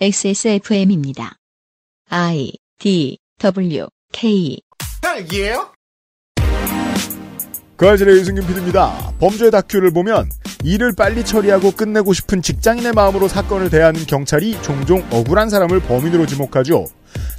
XSFM입니다. I D W K 딸기예요? 그아실의 유승균 PD입니다. 범죄 다큐를 보면 일을 빨리 처리하고 끝내고 싶은 직장인의 마음으로 사건을 대하는 경찰이 종종 억울한 사람을 범인으로 지목하죠.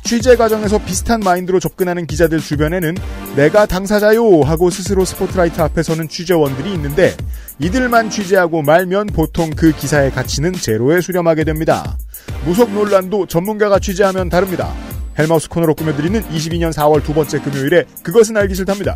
취재 과정에서 비슷한 마인드로 접근하는 기자들 주변에는 내가 당사자요 하고 스스로 스포트라이트 앞에 서는 취재원들이 있는데 이들만 취재하고 말면 보통 그 기사의 가치는 제로에 수렴하게 됩니다. 무속 논란도 전문가가 취재하면 다릅니다. 헬마우스 코너로 꾸며드리는 22년 4월 두 번째 금요일에 그것은 알기 싫답니다.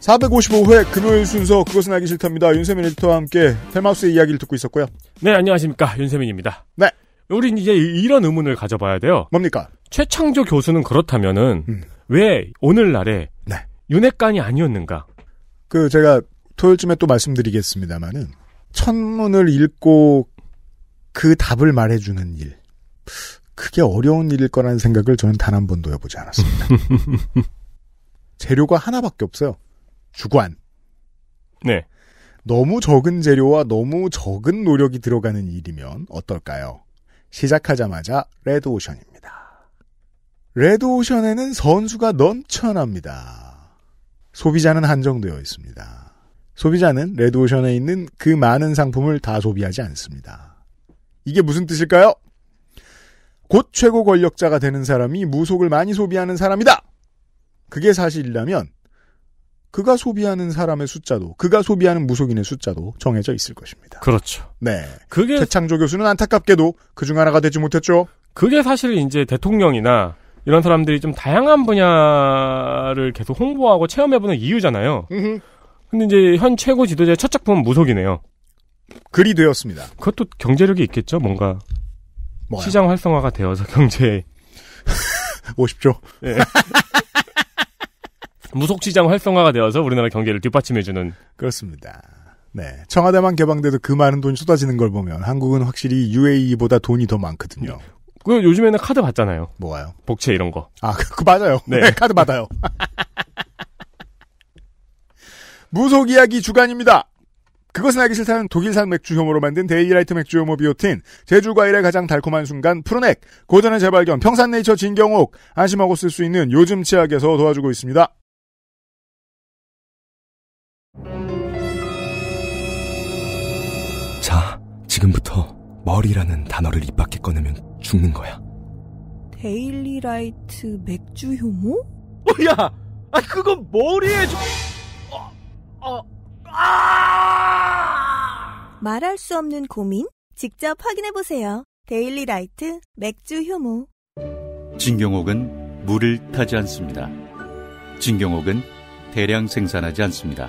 (455회) 금요일 순서 그것은 알기 싫답니다 윤세민 리터와 함께 헬마우스의 이야기를 듣고 있었고요 네 안녕하십니까 윤세민입니다 네 우린 이제 이런 의문을 가져봐야 돼요 뭡니까 최창조 교수는 그렇다면은 음. 왜 오늘날에 윤핵관이 아니었는가? 그 제가 토요일쯤에 또 말씀드리겠습니다만은 천문을 읽고 그 답을 말해주는 일 그게 어려운 일일 거라는 생각을 저는 단 한 번도 해보지 않았습니다. 재료가 하나밖에 없어요. 주관. 네. 너무 적은 재료와 너무 적은 노력이 들어가는 일이면 어떨까요? 시작하자마자 레드오션입니다. 레드오션에는 선수가 넘쳐납니다. 소비자는 한정되어 있습니다. 소비자는 레드오션에 있는 그 많은 상품을 다 소비하지 않습니다. 이게 무슨 뜻일까요? 곧 최고 권력자가 되는 사람이 무속을 많이 소비하는 사람이다! 그게 사실이라면, 그가 소비하는 사람의 숫자도, 그가 소비하는 무속인의 숫자도 정해져 있을 것입니다. 그렇죠. 네. 그게. 최창조 교수는 안타깝게도 그 중 하나가 되지 못했죠? 그게 사실 이제 대통령이나 이런 사람들이 좀 다양한 분야를 계속 홍보하고 체험해보는 이유잖아요. 근데 이제 현 최고 지도자의 첫 작품은 무속이네요. 글이 되었습니다. 그것도 경제력이 있겠죠, 뭔가. 뭐야? 시장 활성화가 되어서 경제에. 오십조. 네. 무속시장 활성화가 되어서 우리나라 경제를 뒷받침해주는. 그렇습니다. 네. 청와대만 개방돼도 그 많은 돈이 쏟아지는 걸 보면 한국은 확실히 UAE보다 돈이 더 많거든요. 그 요즘에는 카드 받잖아요. 뭐가요? 복채 이런 거. 아, 그, 그 맞아요. 네. 네 카드 받아요. 무속 이야기 주간입니다. 그것은 알기 싫다는 독일산 맥주 혐모로 만든 데일리라이트 맥주 혐오 비오틴, 제주 과일의 가장 달콤한 순간 푸른넥 고전의 재발견 평산네이처 진경옥, 안심하고 쓸 수 있는 요즘 치약에서 도와주고 있습니다. 자, 지금부터 머리라는 단어를 입 밖에 꺼내면 죽는 거야. 데일리라이트 맥주 효모? 어, 야! 아, 그건 머리에 죽... 어, 어, 아! 말할 수 없는 고민? 직접 확인해보세요. 데일리라이트 맥주 효모. 진경옥은 물을 타지 않습니다. 진경옥은 대량 생산하지 않습니다.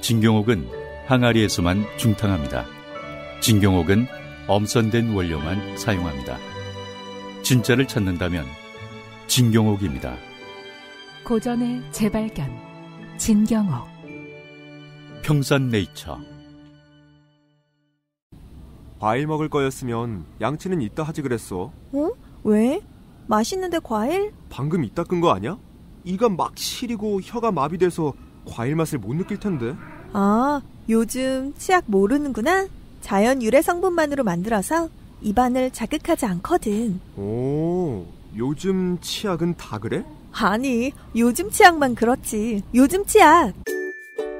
진경옥은 항아리에서만 중탕합니다. 진경옥은 엄선된 원료만 사용합니다. 진짜를 찾는다면 진경옥입니다. 고전의 재발견 진경옥 평산네이처 과일 먹을 거였으면 양치는 이따 하지 그랬어. 어? 왜? 맛있는데 과일? 방금 이따 끈 거 아니야? 이가 막 시리고 혀가 마비돼서 과일 맛을 못 느낄 텐데. 아, 요즘 치약 모르는구나. 자연 유래 성분만으로 만들어서 입안을 자극하지 않거든. 오, 요즘 치약은 다 그래? 아니, 요즘 치약만 그렇지. 요즘 치약.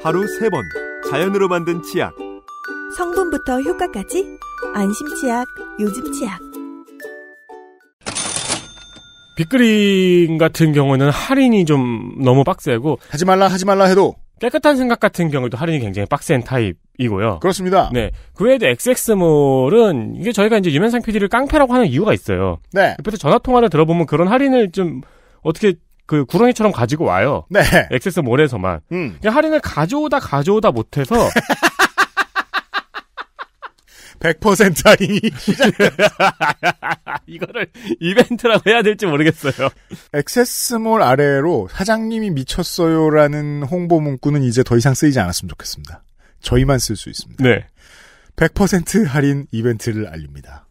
하루 세번 자연으로 만든 치약. 성분부터 효과까지 안심 치약, 요즘 치약. 빅그린 같은 경우는 할인이 좀 너무 빡세고 하지 말라 하지 말라 해도 깨끗한 생각 같은 경우도 할인이 굉장히 빡센 타입이고요. 그렇습니다. 네. 그 외에도 XX몰은 이게 저희가 이제 유면상 PD를 깡패라고 하는 이유가 있어요. 네. 옆에서 전화 통화를 들어보면 그런 할인을 좀 어떻게 그 구렁이처럼 가지고 와요. 네. XX몰에서만. 음. 할인을 가져오다 가져오다 못해서 100% 할인이 이거를 이벤트라고 해야 될지 모르겠어요. 액세스몰 아래로 사장님이 미쳤어요라는 홍보 문구는 이제 더 이상 쓰이지 않았으면 좋겠습니다. 저희만 쓸 수 있습니다. 네. 100% 할인 이벤트를 알립니다.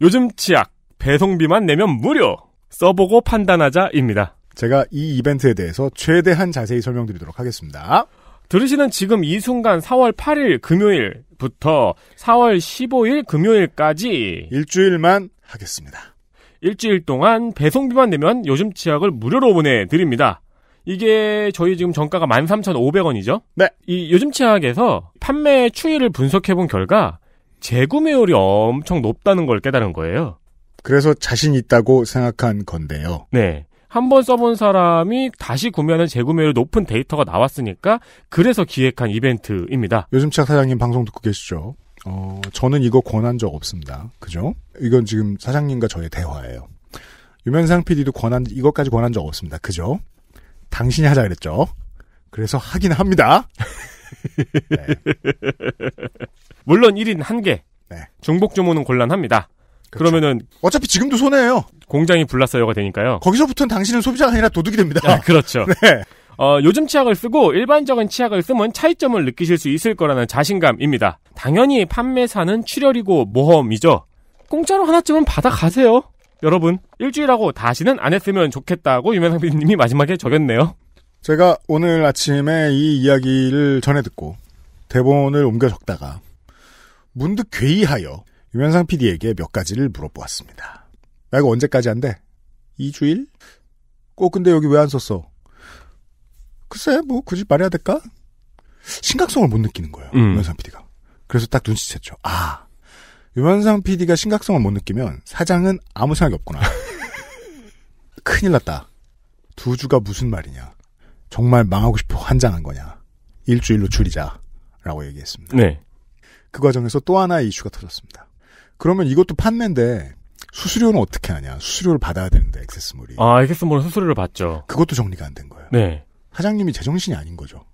요즘 치약 배송비만 내면 무료 써보고 판단하자입니다. 제가 이 이벤트에 대해서 최대한 자세히 설명드리도록 하겠습니다. 들으시는 지금 이 순간 4월 8일 금요일부터 4월 15일 금요일까지 일주일만 하겠습니다. 일주일 동안 배송비만 내면 요즘 치약을 무료로 보내드립니다. 이게 저희 지금 정가가 13,500원이죠? 네. 이 요즘 치약에서 판매 추이를 분석해본 결과 재구매율이 엄청 높다는 걸 깨달은 거예요. 그래서 자신 있다고 생각한 건데요. 네. 한번 써본 사람이 다시 구매하는 재구매율 높은 데이터가 나왔으니까 그래서 기획한 이벤트입니다. 요즘차 사장님 방송 듣고 계시죠? 어, 저는 이거 권한 적 없습니다. 그죠? 이건 지금 사장님과 저의 대화예요. 유면상 PD도 권한, 이것까지 권한 적 없습니다. 그죠? 당신이 하자 그랬죠? 그래서 하긴 합니다. 네. 물론 1인 1개. 네. 중복 주문은 곤란합니다. 그렇죠. 그러면은 어차피 지금도 손해예요. 공장이 불났어요가 되니까요. 거기서부터는 당신은 소비자가 아니라 도둑이 됩니다. 아, 그렇죠. 네. 어, 요즘 치약을 쓰고 일반적인 치약을 쓰면 차이점을 느끼실 수 있을 거라는 자신감입니다. 당연히 판매사는 출혈이고 모험이죠. 공짜로 하나쯤은 받아가세요. 여러분, 일주일하고 다시는 안 했으면 좋겠다고 유명상 PD님이 마지막에 적였네요. 제가 오늘 아침에 이 이야기를 전해 듣고 대본을 옮겨 적다가 문득 괴이하여 유면상 PD에게 몇 가지를 물어보았습니다. 나 이거 언제까지 한대? 2주일? 꼭 근데 여기 왜 안 썼어? 글쎄, 뭐 굳이 그 말해야 될까? 심각성을 못 느끼는 거예요. 음. 유면상 PD가. 그래서 딱 눈치챘죠. 아, 유면상 PD가 심각성을 못 느끼면 사장은 아무 생각이 없구나. 큰일 났다. 두 주가 무슨 말이냐. 정말 망하고 싶어 환장한 거냐. 일주일로 줄이자. 라고 얘기했습니다. 네. 그 과정에서 또 하나의 이슈가 터졌습니다. 그러면 이것도 판매인데 수수료는 어떻게 하냐? 수수료를 받아야 되는데 액세스몰이. 아, 액세스몰은 수수료를 받죠. 그것도 정리가 안 된 거예요. 네. 사장님이 제정신이 아닌 거죠.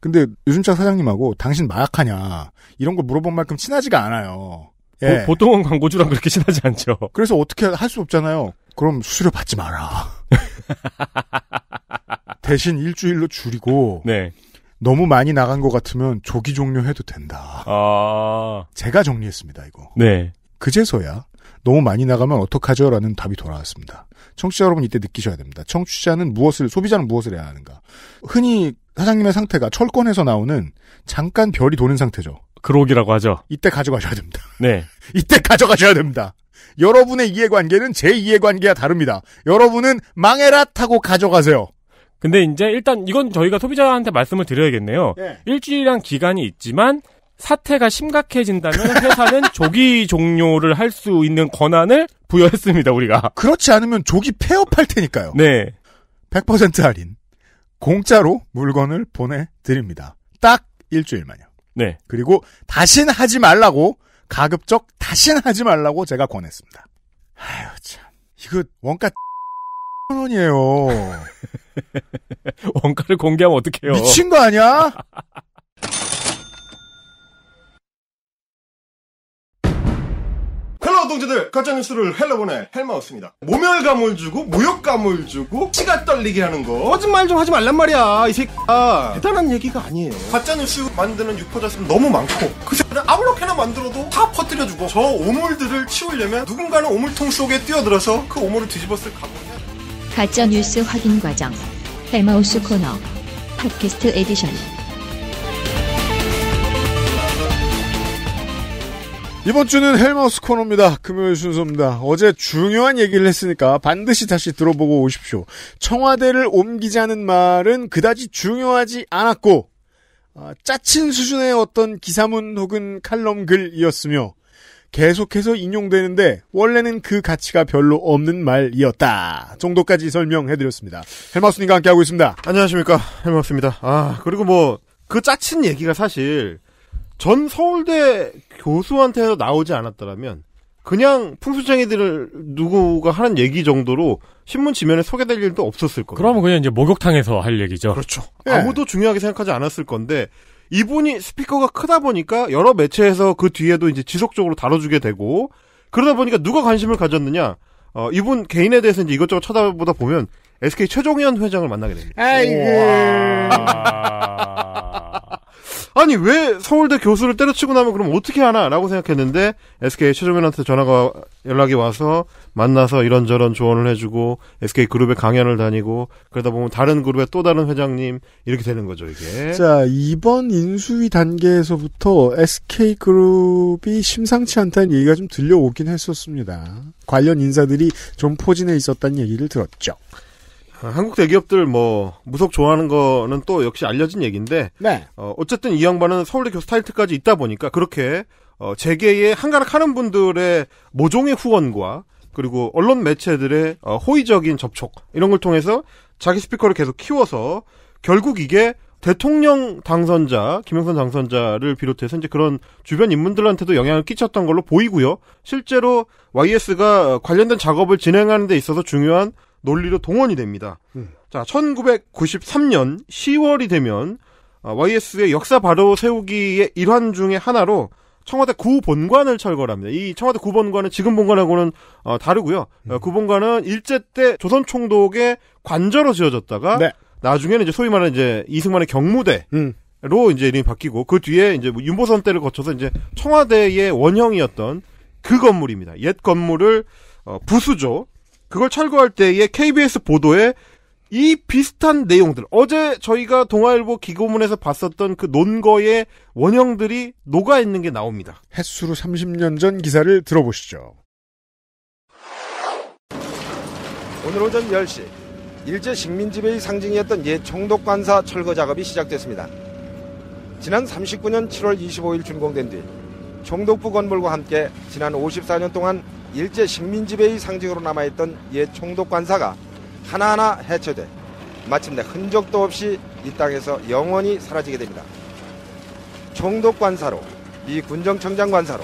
근데 유준차 사장님하고 당신 마약하냐 이런 걸 물어본 만큼 친하지가 않아요. 예. 보, 통은 광고주랑 그렇게 친하지 않죠. 그래서 어떻게 할 수 없잖아요. 그럼 수수료 받지 마라. 대신 일주일로 줄이고 네. 너무 많이 나간 것 같으면 조기 종료해도 된다. 아. 제가 정리했습니다, 이거. 네. 그제서야 너무 많이 나가면 어떡하죠? 라는 답이 돌아왔습니다. 청취자 여러분 이때 느끼셔야 됩니다. 청취자는 무엇을, 소비자는 무엇을 해야 하는가. 흔히 사장님의 상태가 철권에서 나오는 잠깐 별이 도는 상태죠. 그록이라고 하죠. 이때 가져가셔야 됩니다. 네. 이때 가져가셔야 됩니다. 여러분의 이해관계는 제 이해관계와 다릅니다. 여러분은 망해라 타고 가져가세요. 근데 이제 일단 이건 저희가 소비자한테 말씀을 드려야겠네요. 네. 일주일이란 기간이 있지만 사태가 심각해진다면 회사는 조기 종료를 할 수 있는 권한을 부여했습니다, 우리가. 그렇지 않으면 조기 폐업할 테니까요. 네. 100% 할인. 공짜로 물건을 보내드립니다. 딱 일주일만요. 네. 그리고 다신 하지 말라고 가급적 다신 하지 말라고 제가 권했습니다. 아유 참 이거 원가 원이에요. 원가를 공개하면 어떡해요? 미친 거 아니야? 헬로 동지들 가짜뉴스를 헬로보내 헬마우스입니다 모멸감을 주고 모욕감을 주고 치가 떨리게 하는 거 거짓말 좀 하지 말란 말이야 이 새끼야 아. 대단한 얘기가 아니에요 가짜뉴스 만드는 유포자수는 너무 많고 그 새끼는 아무렇게나 만들어도 다 퍼뜨려주고 저 오물들을 치우려면 누군가는 오물통 속에 뛰어들어서 그 오물을 뒤집었을 각오 가짜 뉴스 확인 과정 헬마우스 코너 팟캐스트 에디션 이번 주는 헬마우스 코너입니다. 금요일 순서입니다. 어제 중요한 얘기를 했으니까 반드시 다시 들어보고 오십시오. 청와대를 옮기자는 말은 그다지 중요하지 않았고 아, 짜친 수준의 어떤 기사문 혹은 칼럼 글이었으며 계속해서 인용되는데 원래는 그 가치가 별로 없는 말이었다 정도까지 설명해드렸습니다. 헬마스님과 함께하고 있습니다. 안녕하십니까 헬마스입니다. 아 그리고 뭐 그 짜친 얘기가 사실 전 서울대 교수한테서 나오지 않았더라면 그냥 풍수쟁이들을 누구가 하는 얘기 정도로 신문 지면에 소개될 일도 없었을 거예요. 그러면 그냥 이제 목욕탕에서 할 얘기죠. 그렇죠. 네. 아무도 중요하게 생각하지 않았을 건데 이분이 스피커가 크다 보니까 여러 매체에서 그 뒤에도 이제 지속적으로 다뤄주게 되고 그러다 보니까 누가 관심을 가졌느냐? 어, 이분 개인에 대해서 이제 이것저것 쳐다보다 보면 SK 최종현 회장을 만나게 됩니다. 아이고. 아니 왜 서울대 교수를 때려치고 나면 그럼 어떻게 하나라고 생각했는데 SK 최종현한테 전화가 연락이 와서 만나서 이런저런 조언을 해주고 SK 그룹에 강연을 다니고 그러다 보면 다른 그룹의 또 다른 회장님 이렇게 되는 거죠 이게. 자 이번 인수위 단계에서부터 SK 그룹이 심상치 않다는 얘기가 좀 들려오긴 했었습니다. 관련 인사들이 좀 포진해 있었다는 얘기를 들었죠. 어, 한국 대기업들 뭐 무속 좋아하는 거는 또 역시 알려진 얘기인데 네. 어, 어쨌든 이 양반은 서울대 교수 타이틀까지 있다 보니까 그렇게 어, 재계에 한가락하는 분들의 모종의 후원과 그리고 언론 매체들의 어, 호의적인 접촉 이런 걸 통해서 자기 스피커를 계속 키워서 결국 이게 대통령 당선자 김영선 당선자를 비롯해서 이제 그런 주변 인물들한테도 영향을 끼쳤던 걸로 보이고요. 실제로 YS가 관련된 작업을 진행하는 데 있어서 중요한 논리로 동원이 됩니다. 음. 자, 1993년 10월이 되면 YS의 어, 역사 바로 세우기의 일환 중의 하나로 청와대 구본관을 철거합니다. 이 청와대 구본관은 지금 본관하고는 어, 다르고요. 어, 음. 구본관은 일제 때 조선 총독의 관저로 지어졌다가 네. 나중에는 이제 소위 말하는 이제 이승만의 경무대. 음. 로 이제 이름이 바뀌고 그 뒤에 이제 뭐 윤보선 때를 거쳐서 이제 청와대의 원형이었던 그 건물입니다. 옛 건물을 어, 부수죠. 그걸 철거할 때에 KBS 보도에 이 비슷한 내용들 어제 저희가 동아일보 기고문에서 봤었던 그 논거의 원형들이 녹아 있는 게 나옵니다. 햇수로 30년 전 기사를 들어보시죠. 오늘 오전 10시 일제 식민지배의 상징이었던 옛총독 관사 철거 작업이 시작됐습니다. 지난 39년 7월 25일 준공된 뒤 총독부 건물과 함께 지난 54년 동안 일제 식민지배의 상징으로 남아있던 옛 총독관사가 하나하나 해체돼 마침내 흔적도 없이 이 땅에서 영원히 사라지게 됩니다. 총독관사로 미 군정청장 관사로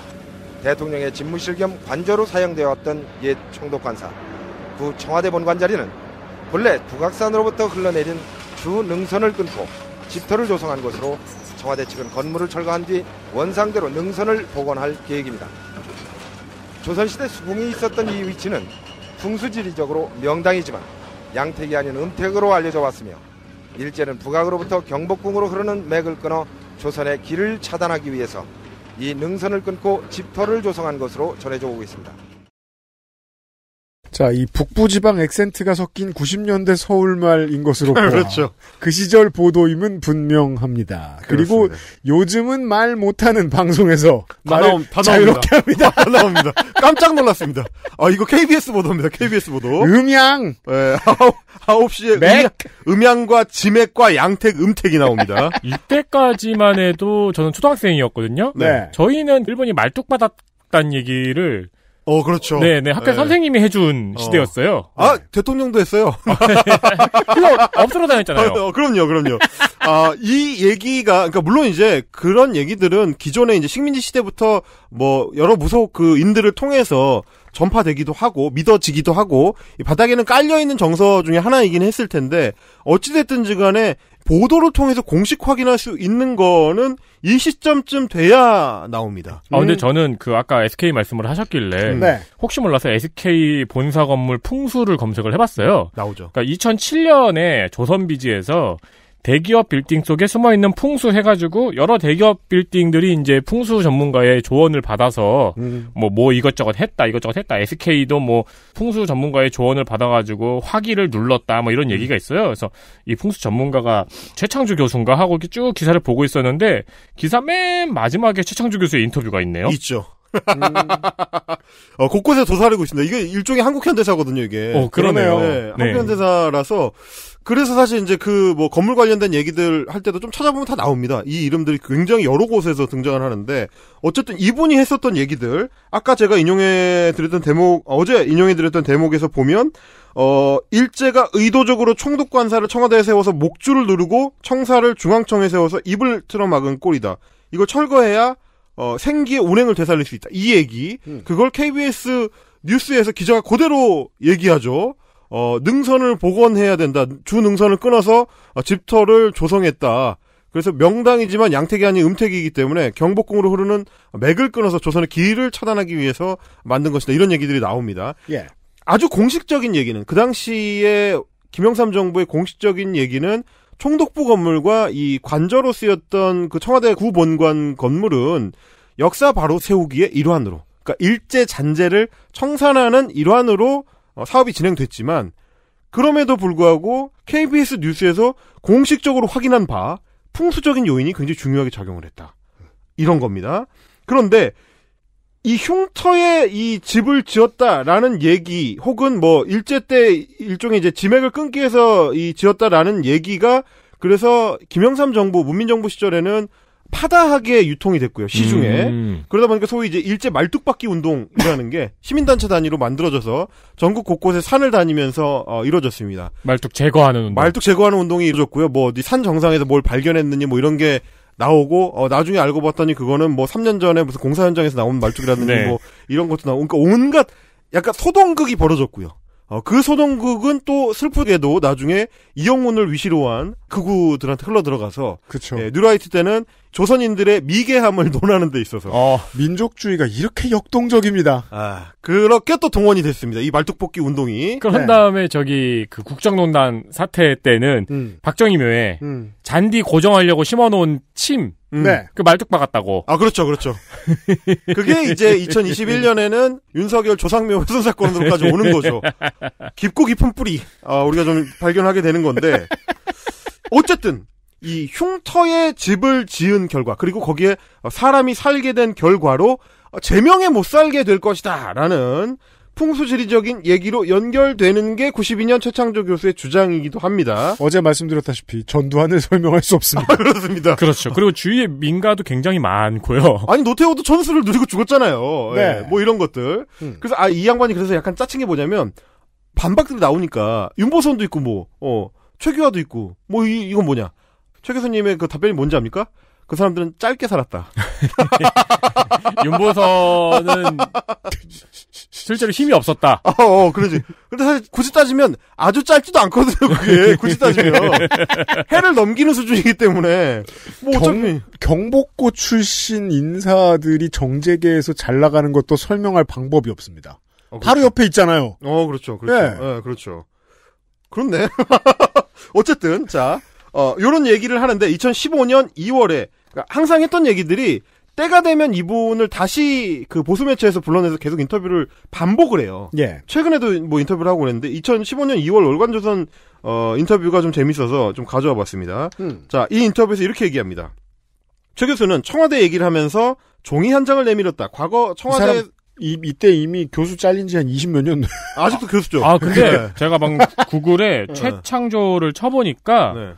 대통령의 집무실 겸 관저로 사용되어 왔던 옛 총독관사 그 청와대 본관 자리는 본래 북악산으로부터 흘러내린 주 능선을 끊고 집터를 조성한 것으로 청와대 측은 건물을 철거한 뒤 원상대로 능선을 복원할 계획입니다. 조선시대 수궁이 있었던 이 위치는 풍수지리적으로 명당이지만 양택이 아닌 음택으로 알려져 왔으며 일제는 북악으로부터 경복궁으로 흐르는 맥을 끊어 조선의 길을 차단하기 위해서 이 능선을 끊고 집터를 조성한 것으로 전해져 오고 있습니다. 자, 이 북부지방 액센트가 섞인 90년대 서울말인 것으로 보아 그렇죠. 그 시절 보도임은 분명합니다. 그리고 렇습니다 요즘은 말 못하는 방송에서 다나 자유롭게 나니다다 나옵니다. 깜짝 놀랐습니다. 아 이거 KBS 보도입니다. KBS 보도. 음양. 네, 예, 아홉, 시에 맥. 음양, 과 지맥과 양택, 음택이 나옵니다. 이때까지만 해도 저는 초등학생이었거든요. 네. 저희는 일본이 말뚝 받았다는 얘기를 어, 그렇죠. 네, 네. 학교 네. 선생님이 해준 어. 시대였어요. 아, 네. 대통령도 했어요. 그거 없으러 다녔잖아요. 어, 그럼요, 그럼요. 아, 이 얘기가, 그러니까 물론 이제 그런 얘기들은 기존에 이제 식민지 시대부터 뭐 여러 무속 그 인들을 통해서 전파되기도 하고 믿어지기도 하고 바닥에는 깔려 있는 정서 중에 하나이긴 했을 텐데 어찌 됐든지 간에 보도를 통해서 공식 확인할 수 있는 거는 이 시점쯤 돼야 나옵니다. 아 근데 음. 저는 그 아까 SK 말씀을 하셨길래 음. 네. 혹시 몰라서 SK 본사 건물 풍수를 검색을 해봤어요. 나오죠. 그러니까 2007년에 조선비지에서 대기업 빌딩 속에 숨어 있는 풍수 해가지고 여러 대기업 빌딩들이 이제 풍수 전문가의 조언을 받아서 뭐뭐 음. 뭐 이것저것 했다 이것저것 했다 SK도 뭐 풍수 전문가의 조언을 받아가지고 화기를 눌렀다 뭐 이런 음. 얘기가 있어요. 그래서 이 풍수 전문가가 최창주 교수인가 하고 이렇게 쭉 기사를 보고 있었는데 기사 맨 마지막에 최창주 교수의 인터뷰가 있네요. 있죠. 음. 어, 곳곳에 도사리고 있습니다. 이게 일종의 한국 현대사거든요, 이게. 어, 그러네요. 네, 네. 한국 현대사라서 그래서 사실 이제 그 뭐 건물 관련된 얘기들 할 때도 좀 찾아보면 다 나옵니다. 이 이름들이 굉장히 여러 곳에서 등장을 하는데 어쨌든 이분이 했었던 얘기들 아까 제가 인용해 드렸던 대목 어제 인용해 드렸던 대목에서 보면 어 일제가 의도적으로 총독관사를 청와대에 세워서 목줄을 누르고 청사를 중앙청에 세워서 입을 틀어막은 꼴이다. 이걸 철거해야 어, 생기의 운행을 되살릴 수 있다. 이 얘기. 음. 그걸 KBS 뉴스에서 기자가 그대로 얘기하죠. 어, 능선을 복원해야 된다. 주 능선을 끊어서 어, 집터를 조성했다. 그래서 명당이지만 양택이 아닌 음택이기 때문에 경복궁으로 흐르는 맥을 끊어서 조선의 길을 차단하기 위해서 만든 것이다. 이런 얘기들이 나옵니다. 예. 아주 공식적인 얘기는 그 당시에 김영삼 정부의 공식적인 얘기는 총독부 건물과 이 관저로 쓰였던 그 청와대 구본관 건물은 역사 바로 세우기의 일환으로, 그러니까 일제 잔재를 청산하는 일환으로 어, 사업이 진행됐지만 그럼에도 불구하고 KBS 뉴스에서 공식적으로 확인한 바 풍수적인 요인이 굉장히 중요하게 작용을 했다. 이런 겁니다. 그런데 이 흉터에 이 집을 지었다라는 얘기 혹은 뭐 일제 때 일종의 이제 지맥을 끊기 위해서 이 지었다라는 얘기가 그래서 김영삼 정부 문민 정부 시절에는 파다하게 유통이 됐고요 시중에 음. 그러다 보니까 소위 이제 일제 말뚝박기 운동이라는 게 시민단체 단위로 만들어져서 전국 곳곳에 산을 다니면서 어, 이루어졌습니다. 말뚝 제거하는 운동. 말뚝 제거하는 운동이 이루어졌고요. 뭐 어디 산 정상에서 뭘 발견했느니 뭐 이런 게 나오고 어, 나중에 알고 봤더니 그거는 뭐 3년 전에 무슨 공사 현장에서 나온 말뚝이라든지 네. 뭐 이런 것도 나오고 그러니까 온갖 약간 소동극이 벌어졌고요. 어, 그 소동극은 또 슬프게도 나중에 이영문을 위시로 한 극우들한테 흘러 들어가서 그쵸. 예, 뉴라이트 때는 조선인들의 미개함을 논하는 데 있어서 어, 민족주의가 이렇게 역동적입니다. 아, 그렇게 또 동원이 됐습니다. 이 말뚝볶이 운동이. 그한 네. 다음에 저기 그 국정농단 사태 때는 음. 박정희 묘에 음. 잔디 고정하려고 심어놓은 침 음, 네. 그 말뚝 박았다고. 아, 그렇죠, 그렇죠. 그게 이제 2021년에는 윤석열 조상묘 훼손 사건으로까지 오는 거죠. 깊고 깊은 뿌리, 아, 우리가 좀 발견하게 되는 건데. 어쨌든, 이 흉터에 집을 지은 결과, 그리고 거기에 사람이 살게 된 결과로, 제명에 못 살게 될 것이다, 라는 풍수지리적인 얘기로 연결되는 게 92년 최창조 교수의 주장이기도 합니다. 어제 말씀드렸다시피 전두환을 설명할 수 없습니다. 아, 그렇습니다. 그렇죠. 그리고 주위에 민가도 굉장히 많고요. 아니 노태우도 천수를 누리고 죽었잖아요. 네. 네. 뭐 이런 것들. 음. 그래서 아이 양반이 그래서 약간 짜친 게 뭐냐면 반박들이 나오니까 윤보선도 있고 뭐 어, 최규하도 있고 뭐 이, 이건 뭐냐 최교수님의그 답변이 뭔지 압니까? 그 사람들은 짧게 살았다. 윤보선은 실제로 힘이 없었다. 어, 어, 어, 그러지. 근데 사실 굳이 따지면 아주 짧지도 않거든요, 그게. 굳이 따지면. 해를 넘기는 수준이기 때문에. 뭐어차 경, 복고 출신 인사들이 정재계에서 잘 나가는 것도 설명할 방법이 없습니다. 어, 그렇죠. 바로 옆에 있잖아요. 어, 그렇죠. 그렇죠. 네. 예, 네, 그렇죠. 그렇네. 어쨌든, 자, 어, 요런 얘기를 하는데 2015년 2월에 그러니까 항상 했던 얘기들이 때가 되면 이분을 다시 그 보수 매체에서 불러내서 계속 인터뷰를 반복을 해요. 예. 최근에도 뭐 인터뷰를 하고 그랬는데 2015년 2월 월간조선 어 인터뷰가 좀 재밌어서 좀 가져와 봤습니다. 음. 자, 이 인터뷰에서 이렇게 얘기합니다. 최 교수는 청와대 얘기를 하면서 종이 한 장을 내밀었다. 과거 청와대 이, 이때 이미 교수 잘린 지 한 20 몇 년. 아직도 아, 교수죠. 아, 근데 네. 제가 방 구글에 네. 최창조를 쳐보니까 네.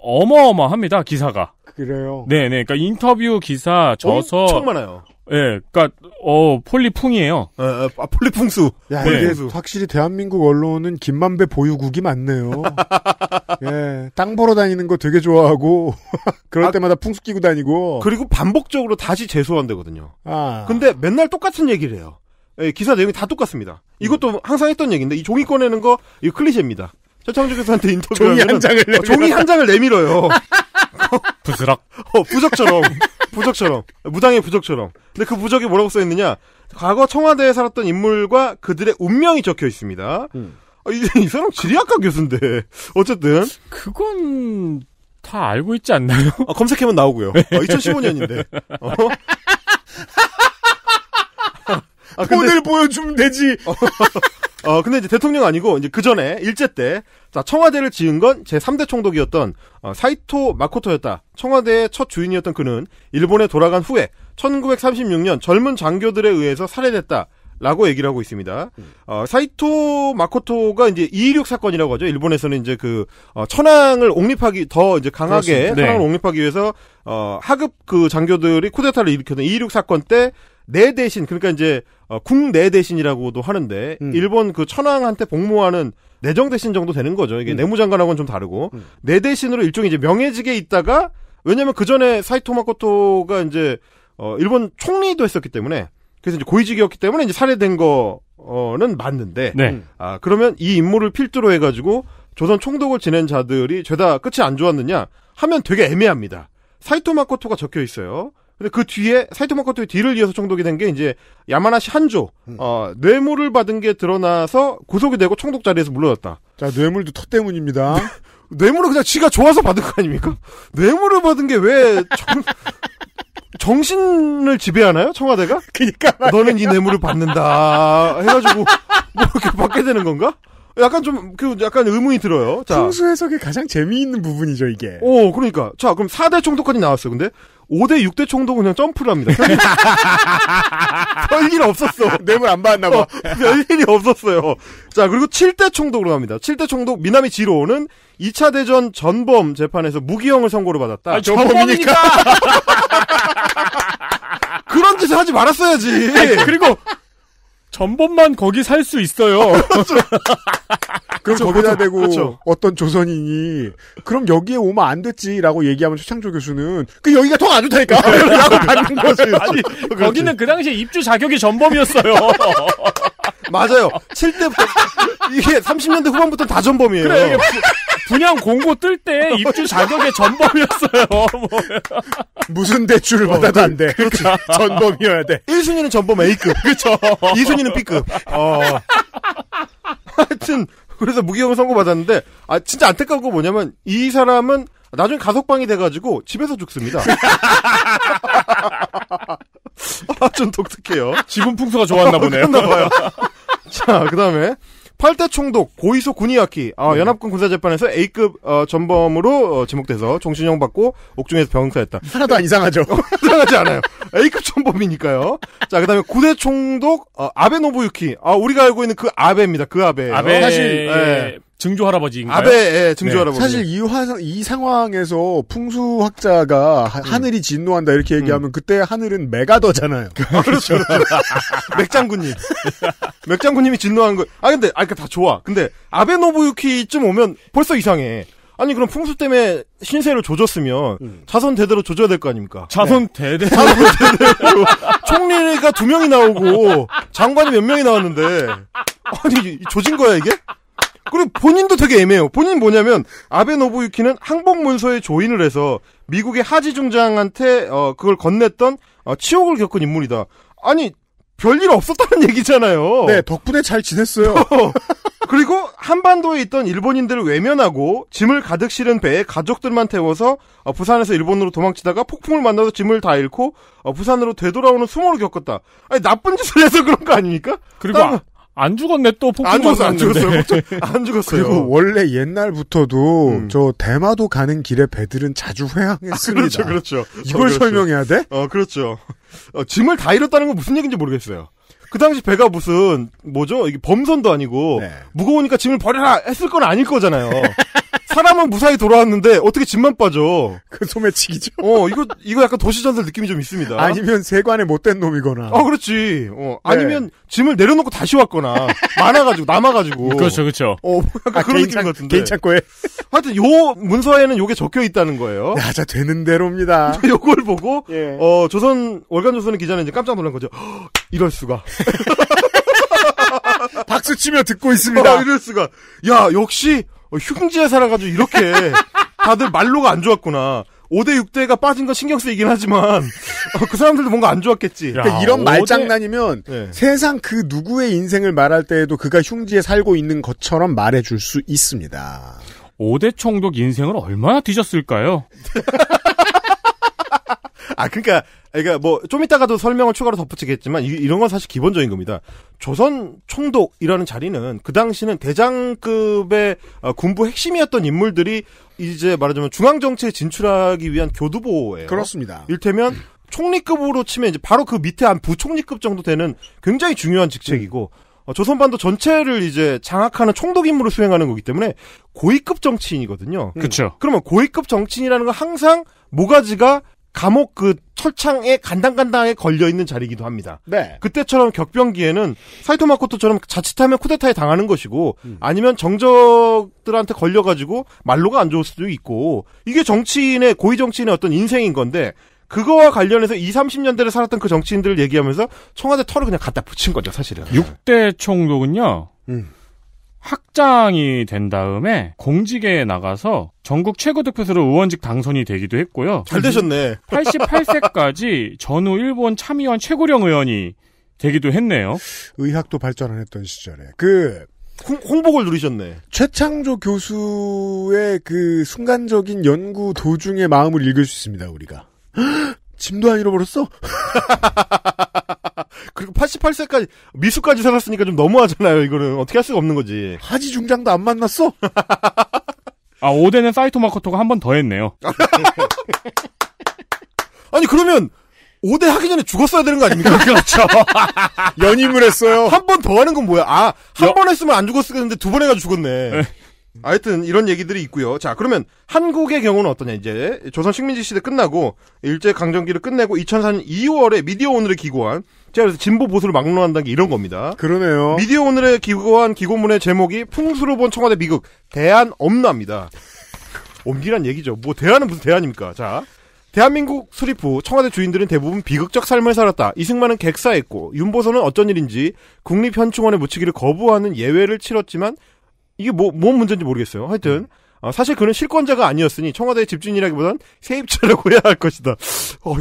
어마어마합니다, 기사가. 그래요. 네, 네. 그러니까 인터뷰 기사 저서 어, 엄청 많아요. 예, 그러니까 어 폴리풍이에요. 예, 예, 아, 폴리풍수. 야, 네. 이게 확실히 대한민국 언론은 김만배 보유국이 많네요. 예, 땅 보러 다니는 거 되게 좋아하고 그럴 아, 때마다 풍수 끼고 다니고. 그리고 반복적으로 다시 재소환되거든요. 아. 근데 맨날 똑같은 얘기를 해요. 예, 기사 내용이 다 똑같습니다. 이것도 음. 항상 했던 얘기인데 이 종이 꺼내는 거 이 클리셰입니다. 최창주 교수한테 인터뷰 종이 한 장을 내밀어. 종이 한 장을 내밀어요. 부스럭. 어, 부적처럼. 부적처럼. 무당의 부적처럼. 근데 그 부적이 뭐라고 써있느냐. 과거 청와대에 살았던 인물과 그들의 운명이 적혀 있습니다. 음. 아, 이, 이 사람 지리학과 교수인데. 어쨌든. 그건 다 알고 있지 않나요? 아, 검색하면 나오고요. 네. 아, 어, 2015년인데. 어? 아, 근데... 폰을 보여주면 되지. 어. 어, 근데 이제 대통령 아니고, 이제 그 전에, 일제 때, 자, 청와대를 지은 건 제3대 총독이었던, 어, 사이토 마코토였다. 청와대의 첫 주인이었던 그는, 일본에 돌아간 후에, 1936년 젊은 장교들에 의해서 살해됐다. 라고 얘기를 하고 있습니다. 어, 사이토 마코토가 이제 2.16 사건이라고 하죠. 일본에서는 이제 그, 어, 천황을 옹립하기, 더 이제 강하게, 천황을 네. 옹립하기 위해서, 어, 하급 그 장교들이 쿠데타를 일으켰던 2.16 사건 때, 내 대신 그러니까 이제 어, 국내 대신이라고도 하는데 음. 일본 그 천황한테 복무하는 내정 대신 정도 되는 거죠. 이게 음. 내무장관하고는 좀 다르고 음. 내 대신으로 일종의 이제 명예직에 있다가 왜냐면 그 전에 사이토 마코토가 이제 어, 일본 총리도 했었기 때문에 그래서 이제 고위직이었기 때문에 이제 살해된 거는 맞는데 네. 음. 아 그러면 이 임무를 필두로 해가지고 조선 총독을 지낸 자들이 죄다 끝이 안 좋았느냐 하면 되게 애매합니다. 사이토 마코토가 적혀 있어요. 근데 그 뒤에 사이토마 커트의 뒤를 이어서 총독이된 게 이제 야마나시 한조 음. 어, 뇌물을 받은 게 드러나서 구속이 되고 총독 자리에서 물러났다. 자 뇌물도 터 때문입니다. 뇌물을 그냥 지가 좋아서 받은 거 아닙니까? 뇌물을 받은 게 왜 정... 정신을 지배하나요? 청와대가? 그니까. 러 너는 이 뇌물을 받는다. 해가지고, 뭐 이렇게 받게 되는 건가? 약간 좀, 그, 약간 의문이 들어요. 자. 풍수 해석의 가장 재미있는 부분이죠, 이게. 오, 그러니까. 자, 그럼 4대 총독까지 나왔어요. 근데 5대 6대 총독은 그냥 점프를 합니다. 별일 없었어. 뇌물 안 받았나 봐. 어, 별일이 없었어요. 자, 그리고 7대 총독으로 갑니다. 7대 총독 미나미 지로는 2차 대전 전범 재판에서 무기형을 선고를 받았다. 아, 전범이니까. 그런 짓을 하지 말았어야지. 아니, 그리고 전범만 거기 살 수 있어요. 아, 그렇죠. 그럼 그 거기다 대고 그렇죠. 어떤 조선인이 그럼 여기에 오면 안 됐지라고 얘기하면 최창조 교수는 그 여기가 더안 좋다니까 라고 받는 거지. 아니 거기는 그 당시에 입주 자격이 전범이었어요. 맞아요. 7대부터 이게 30년대 후반부터 다 전범이에요. 그래, 분양 공고 뜰 때 입주 자격의 전범이었어요. 뭐. 무슨 대출을 어, 받아도 안 돼. 그, 그렇지. 전범이어야 돼. 1순위는 전범 A급. 그렇 2순위는 B급. 어. 하여튼 그래서 무기형 선고받았는데 아 진짜 안타까운 건 뭐냐면 이 사람은 나중에 가석방이 돼가지고 집에서 죽습니다. 아, 좀 독특해요. 지분 풍수가 좋았나 어, 보네요. 자, 그 다음에 팔대 총독 고이소 군이야키 아, 네. 연합군 군사재판에서 A급 어, 전범으로 어, 지목돼서 정신형 받고 옥중에서 병사했다. 하나도 안 네. 이상하죠. 이상하지 않아요. A급 전범이니까요. 자 그다음에 구대 총독 어, 아베 노부유키 아 우리가 알고 있는 그 아베입니다. 그 아베. 아베 사실 네. 예. 증조 할아버지인가요? 아베 예, 네. 증조 할아버지. 사실 이, 화, 이 상황에서 풍수학자가 하, 음. 하늘이 진노한다 이렇게 음. 얘기하면 음. 그때 하늘은 메가더잖아요. 아, 그렇죠. 그렇죠. 맥장군님. 맥장군님이 진노한 거. 아 근데 아 그러니까 다 좋아. 근데 아베 노부유키쯤 오면 벌써 이상해. 아니 그럼 풍수 때문에 신세를 조졌으면 음. 자선 대대로 조져야 될 거 아닙니까? 자선 네. 대대 네. 자선 대대로 총리가 두 명이 나오고 장관이 몇 명이 나왔는데 아니 조진 거야 이게? 그리고 본인도 되게 애매해요. 본인 뭐냐면 아베 노부유키는 항복 문서에 조인을 해서 미국의 하지 중장한테 어, 그걸 건넸던 어, 치욕을 겪은 인물이다. 아니 별일 없었다는 얘기잖아요. 네, 덕분에 잘 지냈어요. 그리고 한반도에 있던 일본인들을 외면하고 짐을 가득 실은 배에 가족들만 태워서 어, 부산에서 일본으로 도망치다가 폭풍을 만나서 짐을 다 잃고 어, 부산으로 되돌아오는 수모를 겪었다. 아니 나쁜 짓을 해서 그런 거 아닙니까? 그리고 따로... 안 죽었네 또 폭풍 안 죽었어 안 죽었어요 안 죽었어요 그리고 원래 옛날부터도 음. 저 대마도 가는 길에 배들은 자주 아, 회항했습니다 아, 그렇죠 그렇죠 이걸 어, 그렇죠. 설명해야 돼? 어 그렇죠 어, 짐을 다 잃었다는 건 무슨 얘기인지 모르겠어요 그 당시 배가 무슨 뭐죠 이게 범선도 아니고 네. 무거우니까 짐을 버려라 했을 건 아닐 거잖아요 사람은 무사히 돌아왔는데 어떻게 집만 빠져? 그 소매치기죠. 어, 이거 이거 약간 도시전설 느낌이 좀 있습니다. 아니면 세관에 못된 놈이거나. 어, 그렇지. 어, 네. 아니면 짐을 내려놓고 다시 왔거나 많아가지고 남아가지고. 그렇죠, 그렇죠. 어, 약간 아, 그런 개인 느낌 같은데. 괜찮고해 하여튼 요 문서에는 요게 적혀 있다는 거예요. 야, 네, 자 되는 대로입니다. 요걸 보고 예. 어 조선 월간 조선의 기자는 이제 깜짝 놀란 거죠. 이럴 수가. 박수 치며 듣고 있습니다. 아, 이럴 수가. 야, 역시 어, 흉지에 살아가지고 이렇게 다들 말로가 안 좋았구나. 5대 6대가 빠진 건 신경 쓰이긴 하지만 어, 그 사람들도 뭔가 안 좋았겠지. 그러니까 이런 5대... 말장난이면 네. 세상 그 누구의 인생을 말할 때에도 그가 흉지에 살고 있는 것처럼 말해줄 수 있습니다. 5대 총독 인생을 얼마나 뒤졌을까요? 아 그러니까 그러니까 뭐 좀 이따가도 설명을 추가로 덧붙이겠지만 이, 이런 건 사실 기본적인 겁니다. 조선 총독이라는 자리는 그 당시는 대장급의 어, 군부 핵심이었던 인물들이 이제 말하자면 중앙 정치에 진출하기 위한 교두보예요. 그렇습니다. 일테면 음. 총리급으로 치면 이제 바로 그 밑에 한 부총리급 정도 되는 굉장히 중요한 직책이고 음. 어, 조선반도 전체를 이제 장악하는 총독 임무를 수행하는 거기 때문에 고위급 정치인이거든요. 그렇죠. 그러면 고위급 정치인이라는 건 항상 모가지가 감옥 그 철창에 간당간당에 걸려있는 자리이기도 합니다. 네. 그때처럼 격변기에는 사이토 마코토처럼 자칫하면 쿠데타에 당하는 것이고 음. 아니면 정적들한테 걸려가지고 말로가 안 좋을 수도 있고 이게 정치인의 고위 정치인의 어떤 인생인 건데 그거와 관련해서 20, 30년대를 살았던 그 정치인들을 얘기하면서 청와대 털을 그냥 갖다 붙인 거죠 사실은. 6대 총독은요. 음. 학장이 된 다음에 공직에 나가서 전국 최고득표수로 의원직 당선이 되기도 했고요. 잘 되셨네. 88세까지 전후 일본 참의원 최고령 의원이 되기도 했네요. 의학도 발전 안 했던 시절에 그 홍, 복을 누리셨네. 최창조 교수의 그 순간적인 연구 도중의 마음을 읽을 수 있습니다. 우리가 짐도 안 잃어버렸어? 그리고 88세까지 미수까지 살았으니까 좀 너무하잖아요. 이거는 어떻게 할 수가 없는 거지. 하지 중장도 안 만났어? 아5대는 사이토 마코토가 한 번 더 했네요. 아니 그러면 5대 하기 전에 죽었어야 되는 거 아닙니까? 그렇죠. 연임을 했어요. 한 번 더 하는 건 뭐야? 아, 한 번 했으면 안 죽었을 텐데 두 번 해가지고 죽었네. 네. 하여튼 이런 얘기들이 있고요. 자, 그러면 한국의 경우는 어떠냐 이제 조선 식민지 시대 끝나고 일제 강점기를 끝내고 2004년 2월에 미디어 오늘을 기고한 제가 그래서 진보 보수를 막론한다는 게 이런 겁니다. 그러네요. 미디어 오늘에 기고한 기고문의 제목이 풍수로 본 청와대 미국 대한 엄나입니다. 엄기란 얘기죠. 뭐 대안은 무슨 대안입니까? 자, 대한민국 수립 후 청와대 주인들은 대부분 비극적 삶을 살았다. 이승만은 객사했고 윤보선은 어쩐 일인지 국립현충원에 묻히기를 거부하는 예외를 치렀지만 이게 뭐, 뭔 문제인지 모르겠어요. 하여튼. 어, 사실 그는 실권자가 아니었으니 청와대의 집진이라기보단 세입자라고 해야 할 것이다. 어,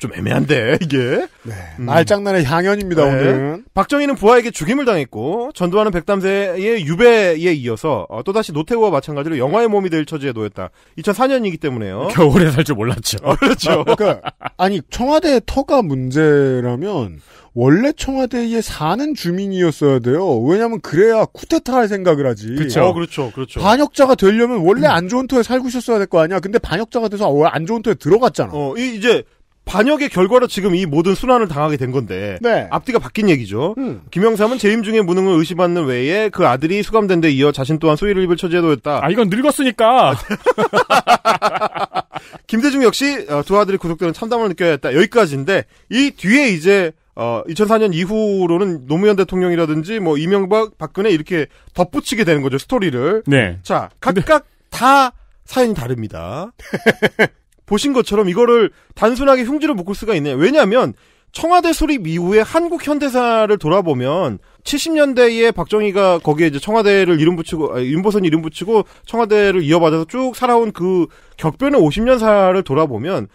좀 애매한데 이게 네. 음. 말장난의 향연입니다 네. 오늘 박정희는 부하에게 죽임을 당했고 전두환은 백담세의 유배에 이어서 어, 또다시 노태우와 마찬가지로 영화의 몸이 될 처지에 놓였다 2004년이기 때문에요 겨울에 살 줄 몰랐죠 어, 그렇죠 아, 그러니까, 아니 청와대 터가 문제라면 원래 청와대에 사는 주민이었어야 돼요. 왜냐하면 그래야 쿠데타 할 생각을 하지. 그렇죠, 어, 그렇죠, 그렇죠. 반역자가 되려면 원래 음. 안 좋은 터에 살고 있었어야 될 거 아니야. 근데 반역자가 돼서 어, 안 좋은 터에 들어갔잖아. 어, 이제 반역의 결과로 지금 이 모든 순환을 당하게 된 건데 네. 앞뒤가 바뀐 얘기죠. 음. 김영삼은 재임 중에 무능을 의심받는 외에 그 아들이 수감된 데 이어 자신 또한 소위를 입을 처지에도 였다아 이건 늙었으니까. 김대중 역시 어, 두 아들이 구속되는 참담을 느껴야 했다. 여기까지인데 이 뒤에 이제 어, 2004년 이후로는 노무현 대통령이라든지 뭐 이명박, 박근혜 이렇게 덧붙이게 되는 거죠 스토리를. 네. 자 각각 근데... 다 사연이 다릅니다. 보신 것처럼 이거를 단순하게 흉지를 묶을 수가 있네요. 왜냐하면 청와대 수립 이후에 한국 현대사를 돌아보면 70년대에 박정희가 거기에 이제 청와대를 이름 붙이고 아니, 윤보선 이름 붙이고 청와대를 이어받아서 쭉 살아온 그 격변의 50년사를 돌아보면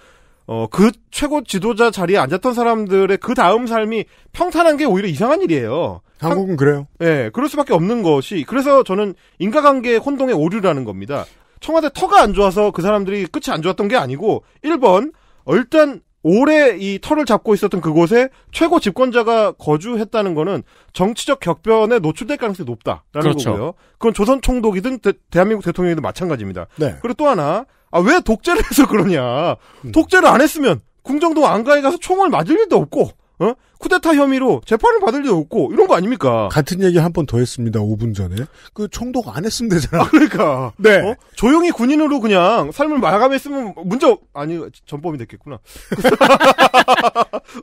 어그 최고 지도자 자리에 앉았던 사람들의 그 다음 삶이 평탄한 게 오히려 이상한 일이에요. 한국은 한, 그래요. 예, 네, 그럴 수밖에 없는 것이 그래서 저는 인과관계 혼동의 오류라는 겁니다. 청와대 터가 안 좋아서 그 사람들이 끝이 안 좋았던 게 아니고 1번 일단 오래 이 터를 잡고 있었던 그곳에 최고 집권자가 거주했다는 거는 정치적 격변에 노출될 가능성이 높다라는 그렇죠. 거고요. 그건 조선 총독이든 대, 한민국 대통령이든 마찬가지입니다. 네. 그리고 또 하나 아, 왜 독재를 해서 그러냐. 음. 독재를 안 했으면 궁정동 안가에 가서 총을 맞을 일도 없고 어? 쿠데타 혐의로 재판을 받을 일 없고 이런 거 아닙니까? 같은 얘기 한 번 더 했습니다. 5분 전에. 그 총독 안 했으면 되잖아. 아, 그러니까. 네. 어? 조용히 군인으로 그냥 삶을 마감했으면 문제 없... 아니 전범이 됐겠구나.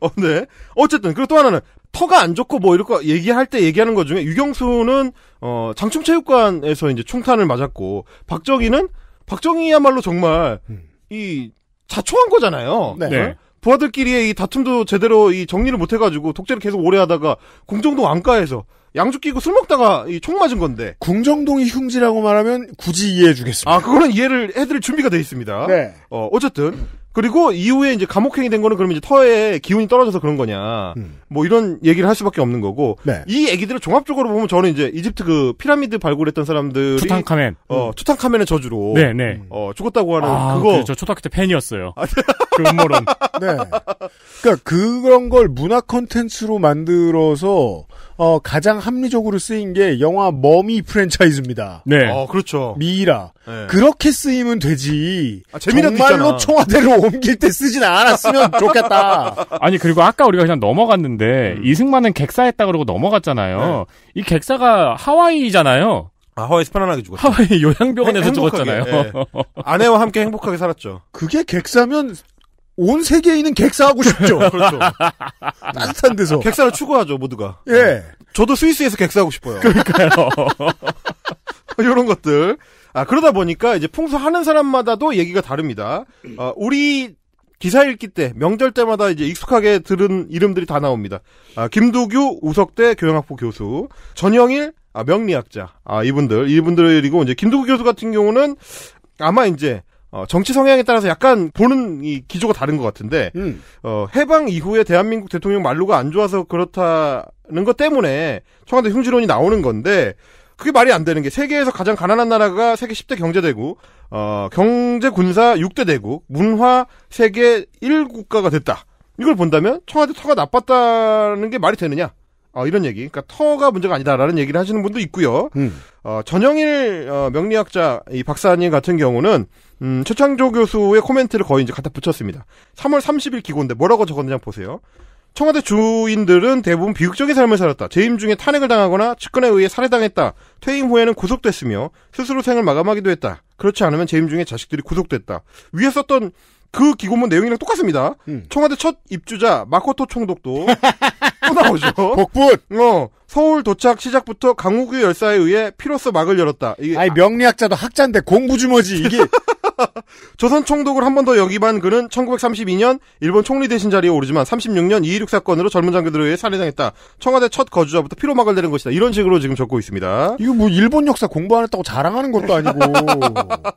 어, 네. 어쨌든 그리고 또 하나는 터가 안 좋고 뭐 이렇게 얘기할 때 얘기하는 것 중에 유경수는 어 장충체육관에서 이제 총탄을 맞았고 박정희는 박정희야말로 정말 음. 이 자초한 거잖아요. 네. 네. 부하들끼리의 이 다툼도 제대로 이 정리를 못해가지고 독재를 계속 오래 하다가 공정동 안가에서 양주 끼고 술 먹다가 이 총 맞은 건데. 궁정동이 흉지라고 말하면 굳이 이해해주겠습니다. 아, 그거는 이해를 해드릴 준비가 돼 있습니다. 네. 어, 어쨌든. 그리고 이후에 이제 감옥행이 된 거는 그러면 이제 터에 기운이 떨어져서 그런 거냐. 음. 뭐 이런 얘기를 할 수밖에 없는 거고. 네. 이 얘기들을 종합적으로 보면 저는 이제 이집트 그 피라미드 발굴했던 사람들이 투탕카멘. 어, 음. 투탕카멘의 저주로 네, 네. 어, 죽었다고 하는 아, 그거. 그, 저 초등학교 때 팬이었어요. 아, 네. 그 음모론. 네. 그러니까 그런 걸 문화 컨텐츠로 만들어서 어, 가장 합리적으로 쓰인 게 영화 머미 프랜차이즈입니다. 네. 어, 그렇죠. 미이라. 네. 그렇게 쓰이면 되지. 아, 정말로 청와대로 옮길 때 쓰진 않았으면 좋겠다. 아니, 그리고 아까 우리가 그냥 넘어갔는데, 음. 이승만은 객사했다 그러고 넘어갔잖아요. 네. 이 객사가 하와이잖아요. 아, 하와이에서 편안하게 죽었죠. 하와이 요양병원에서 행, 죽었잖아요. 예. 아내와 함께 행복하게 살았죠. 그게 객사면 온세계에 있는 객사하고 싶죠. 그렇죠. 따뜻한 데서. 객사를 추구하죠, 모두가. 예. 네. 저도 스위스에서 객사하고 싶어요. 그러니까요. 이런 것들. 아, 그러다 보니까 이제 풍수하는 사람마다도 얘기가 다릅니다. 어, 우리 기사 읽기 때, 명절 때마다 이제 익숙하게 들은 이름들이 다 나옵니다. 아, 김도규, 우석대 교양학부 교수, 전영일, 아, 명리학자. 아, 이분들, 이분들그리고 이제 김도규 교수 같은 경우는 아마 이제 어, 정치 성향에 따라서 약간 보는 이 기조가 다른 것 같은데 음. 어, 해방 이후에 대한민국 대통령 말로가 안 좋아서 그렇다는 것 때문에 청와대 흉지론이 나오는 건데 그게 말이 안 되는 게 세계에서 가장 가난한 나라가 세계 10대 경제대국 어, 경제 군사 6대 대국 문화 세계 1국가가 됐다. 이걸 본다면 청와대 터가 나빴다는 게 말이 되느냐? 어, 이런 얘기, 그러니까 터가 문제가 아니다라는 얘기를 하시는 분도 있고요. 음. 어, 전영일 어, 명리학자 이 박사님 같은 경우는 음, 최창조 교수의 코멘트를 거의 이제 갖다 붙였습니다. 3월 30일 기고인데 뭐라고 적었느냐 보세요. 청와대 주인들은 대부분 비극적인 삶을 살았다. 재임 중에 탄핵을 당하거나 측근에 의해 살해당했다. 퇴임 후에는 구속됐으며 스스로 생을 마감하기도 했다. 그렇지 않으면 재임 중에 자식들이 구속됐다. 위에 썼던 그 기고문 내용이랑 똑같습니다. 음. 청와대 첫 입주자 마코토 총독도 또 나오죠. 복분. 어. 서울 도착 시작부터 강우규 열사에 의해 피로써 막을 열었다. 이게 아니 아. 명리학자도 학자인데 공부 주머지 이게 조선 총독을 한 번 더 역임한 그는 1932년 일본 총리 대신 자리에 오르지만 36년 2.16 사건으로 젊은 장교들에 의해 살해당했다. 청와대 첫 거주자부터 피로막을 내는 것이다. 이런 식으로 지금 적고 있습니다. 이거 뭐 일본 역사 공부 안 했다고 자랑하는 것도 아니고.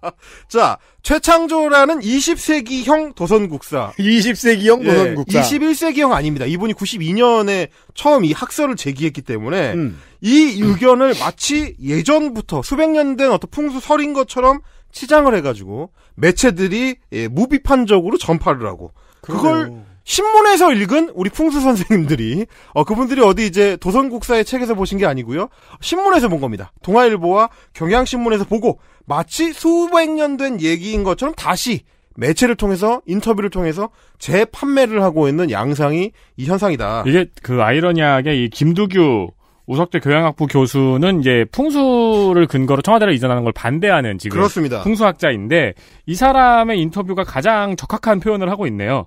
자, 최창조라는 20세기형 도선국사. 20세기형 예, 도선국사. 21세기형 아닙니다. 이분이 92년에 처음 이 학설을 제기했기 때문에 음. 이 의견을 마치 예전부터 수백 년 된 어떤 풍수설인 것처럼 시장을 해가지고 매체들이 예, 무비판적으로 전파를 하고 그걸 그래요. 신문에서 읽은 우리 풍수 선생님들이 어 그분들이 어디 이제 도선국사의 책에서 보신 게 아니고요 신문에서 본 겁니다 동아일보와 경향신문에서 보고 마치 수백 년 된 얘기인 것처럼 다시 매체를 통해서 인터뷰를 통해서 재판매를 하고 있는 양상이 이 현상이다. 이게 그 아이러니하게 이 김두규 우석대 교양학부 교수는 이제 풍수를 근거로 청와대로 이전하는 걸 반대하는 지금 그렇습니다. 풍수학자인데 이 사람의 인터뷰가 가장 적합한 표현을 하고 있네요.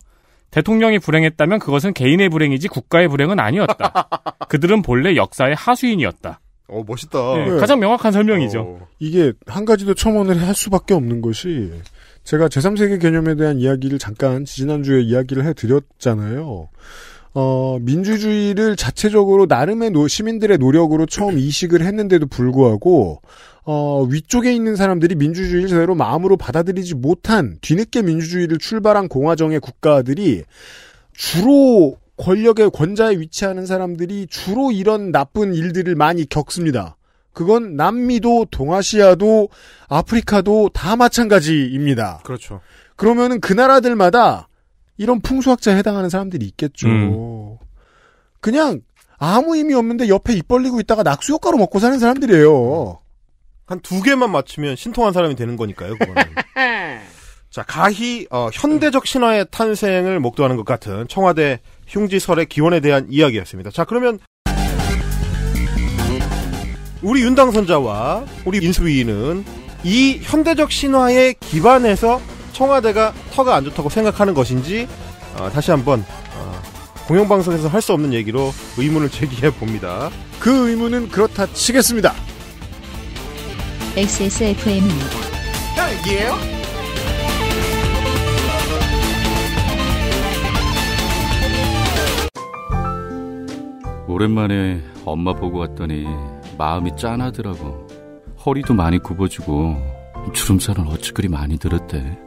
대통령이 불행했다면 그것은 개인의 불행이지 국가의 불행은 아니었다. 그들은 본래 역사의 하수인이었다. 어 멋있다. 네, 네. 가장 명확한 설명이죠. 어... 이게 한 가지 도 첨언을 할 수밖에 없는 것이 제가 제3세계 개념에 대한 이야기를 잠깐 지난주에 이야기를 해드렸잖아요. 어, 민주주의를 자체적으로 나름의 노, 시민들의 노력으로 처음 이식을 했는데도 불구하고 어, 위쪽에 있는 사람들이 민주주의를 제대로 마음으로 받아들이지 못한 뒤늦게 민주주의를 출발한 공화정의 국가들이 주로 권력의 권자에 위치하는 사람들이 주로 이런 나쁜 일들을 많이 겪습니다. 그건 남미도 동아시아도 아프리카도 다 마찬가지입니다. 그렇죠. 그러면은 그 나라들마다 이런 풍수학자에 해당하는 사람들이 있겠죠. 음. 그냥 아무 의미 없는데 옆에 입 벌리고 있다가 낙수 효과로 먹고 사는 사람들이에요. 한 두 개만 맞추면 신통한 사람이 되는 거니까요. 그거는. 자 가히 어, 현대적 신화의 탄생을 목도하는 것 같은 청와대 흉지설의 기원에 대한 이야기였습니다. 자 그러면 우리 윤 당선자와 우리 인수위는 이 현대적 신화에 기반해서 청와대가 터가 안 좋다고 생각하는 것인지 어, 다시 한번 어, 공영방송에서 할 수 없는 얘기로 의문을 제기해 봅니다. 그 의문은 그렇다 치겠습니다. XSFM입니다. 딸기요 오랜만에 엄마 보고 왔더니 마음이 짠하더라고. 허리도 많이 굽어지고 주름살은 어찌 그리 많이 들었대.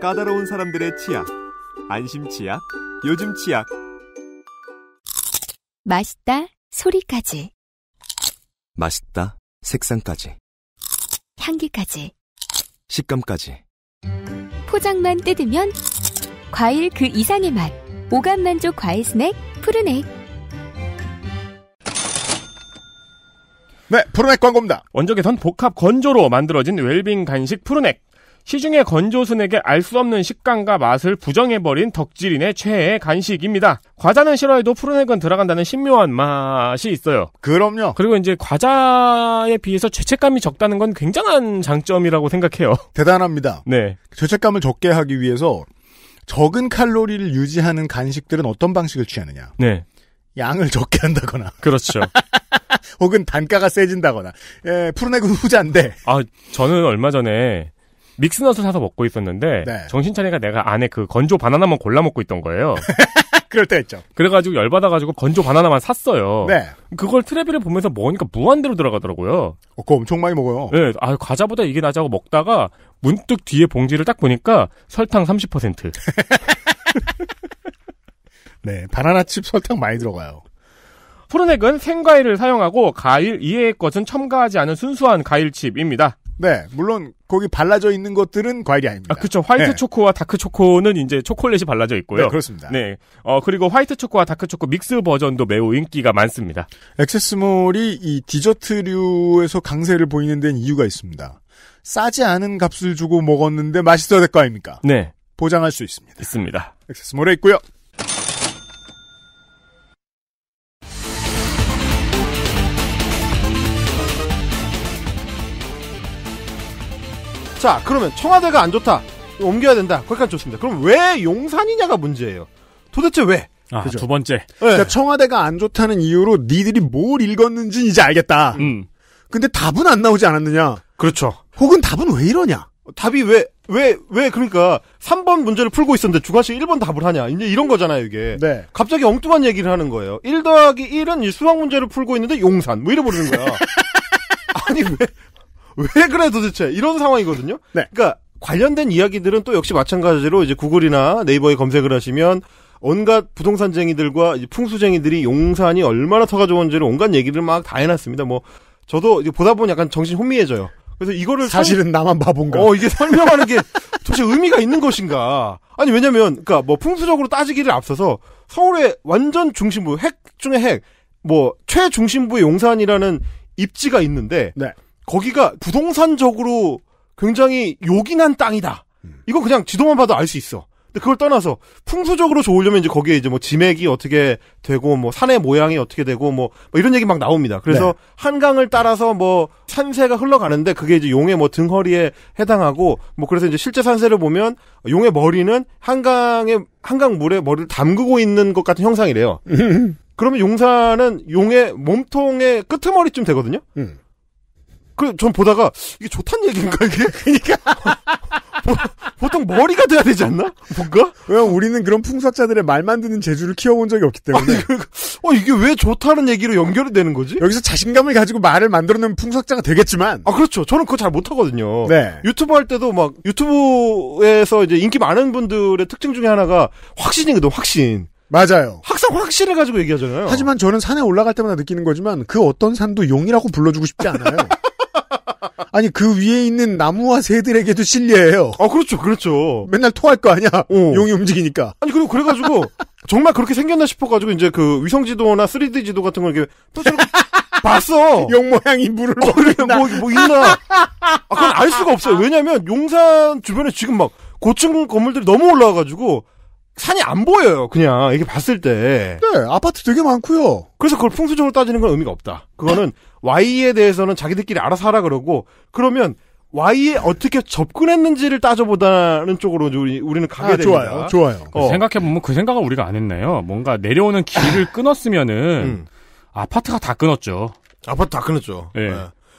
까다로운 사람들의 치약, 안심 치약, 요즘 치약. 맛있다, 소리까지. 맛있다, 색상까지. 향기까지. 식감까지. 포장만 뜯으면 과일 그 이상의 맛. 오감 만족 과일 스낵, 푸르넥. 네, 푸르넥 광고입니다. 원적에선 복합 건조로 만들어진 웰빙 간식 푸르넥. 시중의 건조순에게 알 수 없는 식감과 맛을 부정해버린 덕질인의 최애 간식입니다. 과자는 싫어해도 푸른액은 들어간다는 신묘한 맛이 있어요. 그럼요. 그리고 이제 과자에 비해서 죄책감이 적다는 건 굉장한 장점이라고 생각해요. 대단합니다. 네. 죄책감을 적게 하기 위해서 적은 칼로리를 유지하는 간식들은 어떤 방식을 취하느냐. 네. 양을 적게 한다거나. 그렇죠. 혹은 단가가 세진다거나. 예, 푸른액은 후자인데. 아, 저는 얼마 전에 믹스넛을 사서 먹고 있었는데 네. 정신 차리가 내가 안에 그 건조 바나나만 골라 먹고 있던 거예요. 그럴 때 있죠. 그래가지고 열받아가지고 건조 바나나만 샀어요. 네. 그걸 트레비를 보면서 먹으니까 무한대로 들어가더라고요. 어, 그거 엄청 많이 먹어요. 네. 아, 과자보다 이게 낫자고 먹다가 문득 뒤에 봉지를 딱 보니까 설탕 30%. 네. 바나나칩 설탕 많이 들어가요. 푸른액은 생과일을 사용하고 과일 이외의 것은 첨가하지 않은 순수한 과일칩입니다. 네, 물론 거기 발라져 있는 것들은 과일이 아닙니다. 아, 그렇죠. 화이트 네. 초코와 다크 초코는 이제 초콜릿이 발라져 있고요. 네, 그렇습니다. 네, 어 그리고 화이트 초코와 다크 초코 믹스 버전도 매우 인기가 많습니다. 액세스몰이 이 디저트류에서 강세를 보이는 데는 이유가 있습니다. 싸지 않은 값을 주고 먹었는데 맛있어야 될 거 아닙니까? 네. 보장할 수 있습니다. 있습니다. 액세스몰에 있고요. 자, 그러면 청와대가 안 좋다. 옮겨야 된다. 거기까지 좋습니다. 그럼 왜 용산이냐가 문제예요. 도대체 왜? 아, 그죠? 두 번째. 네. 그러니까 청와대가 안 좋다는 이유로 니들이 뭘 읽었는지 이제 알겠다. 음. 근데 답은 안 나오지 않았느냐? 그렇죠. 혹은 답은 왜 이러냐? 답이 왜, 왜, 왜, 그러니까, 3번 문제를 풀고 있었는데 주관식 1번 답을 하냐. 이제 이런 거잖아요, 이게. 네. 갑자기 엉뚱한 얘기를 하는 거예요. 1 더하기 1은 수학 문제를 풀고 있는데 용산. 뭐 이래 버리는 거야. 아니, 왜, 왜 그래 도대체 이런 상황이거든요. 네. 그러니까 관련된 이야기들은 또 역시 마찬가지로 이제 구글이나 네이버에 검색을 하시면 온갖 부동산쟁이들과 풍수쟁이들이 용산이 얼마나 터가 좋은지를 온갖 얘기를 막 다 해놨습니다. 뭐 저도 보다 보면 약간 정신 혼미해져요. 그래서 이거를 사실은 설... 나만 바본가? 어 이게 설명하는 게 도대체 의미가 있는 것인가? 아니 왜냐면 그러니까 뭐 풍수적으로 따지기를 앞서서 서울의 완전 중심부 핵 중의 핵뭐 최중심부의 용산이라는 입지가 있는데 네. 거기가 부동산적으로 굉장히 요긴한 땅이다. 음. 이거 그냥 지도만 봐도 알 수 있어. 근데 그걸 떠나서 풍수적으로 좋으려면 이제 거기에 이제 뭐 지맥이 어떻게 되고 뭐 산의 모양이 어떻게 되고 뭐, 뭐 이런 얘기 막 나옵니다. 그래서 네. 한강을 따라서 뭐 산세가 흘러가는데 그게 이제 용의 뭐 등허리에 해당하고 뭐 그래서 이제 실제 산세를 보면 용의 머리는 한강의 한강 물에 머리를 담그고 있는 것 같은 형상이래요. 음. 그러면 용산은 용의 몸통의 끄트머리쯤 되거든요. 음. 그전 보다가 이게 좋단 얘기인가 이게? 그러니까 보, 통 머리가 돼야 되지 않나? 뭔가? 왜냐 우리는 그런 풍사자들의 말만 드는 재주를 키워본 적이 없기 때문에. 그, 어 이게 왜 좋다는 얘기로 연결이 되는 거지? 여기서 자신감을 가지고 말을 만들어낸 풍사자가 되겠지만. 아 그렇죠. 저는 그거 잘 못하거든요. 네. 유튜브 할 때도 막 유튜브에서 이제 인기 많은 분들의 특징 중에 하나가 확신이거든. 확신. 맞아요. 항상 확신을 가지고 얘기하잖아요. 하지만 저는 산에 올라갈 때마다 느끼는 거지만 그 어떤 산도 용이라고 불러주고 싶지 않아요. 아니 그 위에 있는 나무와 새들에게도 실례예요. 아 그렇죠, 그렇죠. 맨날 토할 거 아니야. 오. 어. 용이 움직이니까. 아니 그리고 그래가지고 정말 그렇게 생겼나 싶어가지고 이제 그 위성 지도나 3D 지도 같은 걸 이렇게 또 봤어. 용 모양이 물을 어, 먹는다. 뭐, 뭐 있나? 아, 그건 알 수가 없어요. 왜냐하면 용산 주변에 지금 막 고층 건물들이 너무 올라와가지고 산이 안 보여요. 그냥 이렇게 봤을 때. 네, 아파트 되게 많고요. 그래서 그걸 풍수적으로 따지는 건 의미가 없다. 그거는 아. Y에 대해서는 자기들끼리 알아서 하라 그러고 그러면 Y에 어떻게 접근했는지를 따져보다는 쪽으로 우리, 는 가게 아, 됩니다. 좋아요, 좋아요. 어. 생각해보면 그 생각을 우리가 안 했네요. 뭔가 내려오는 길을 끊었으면은 음. 아파트가 다 끊었죠. 아파트 다 끊었죠. 네. 네.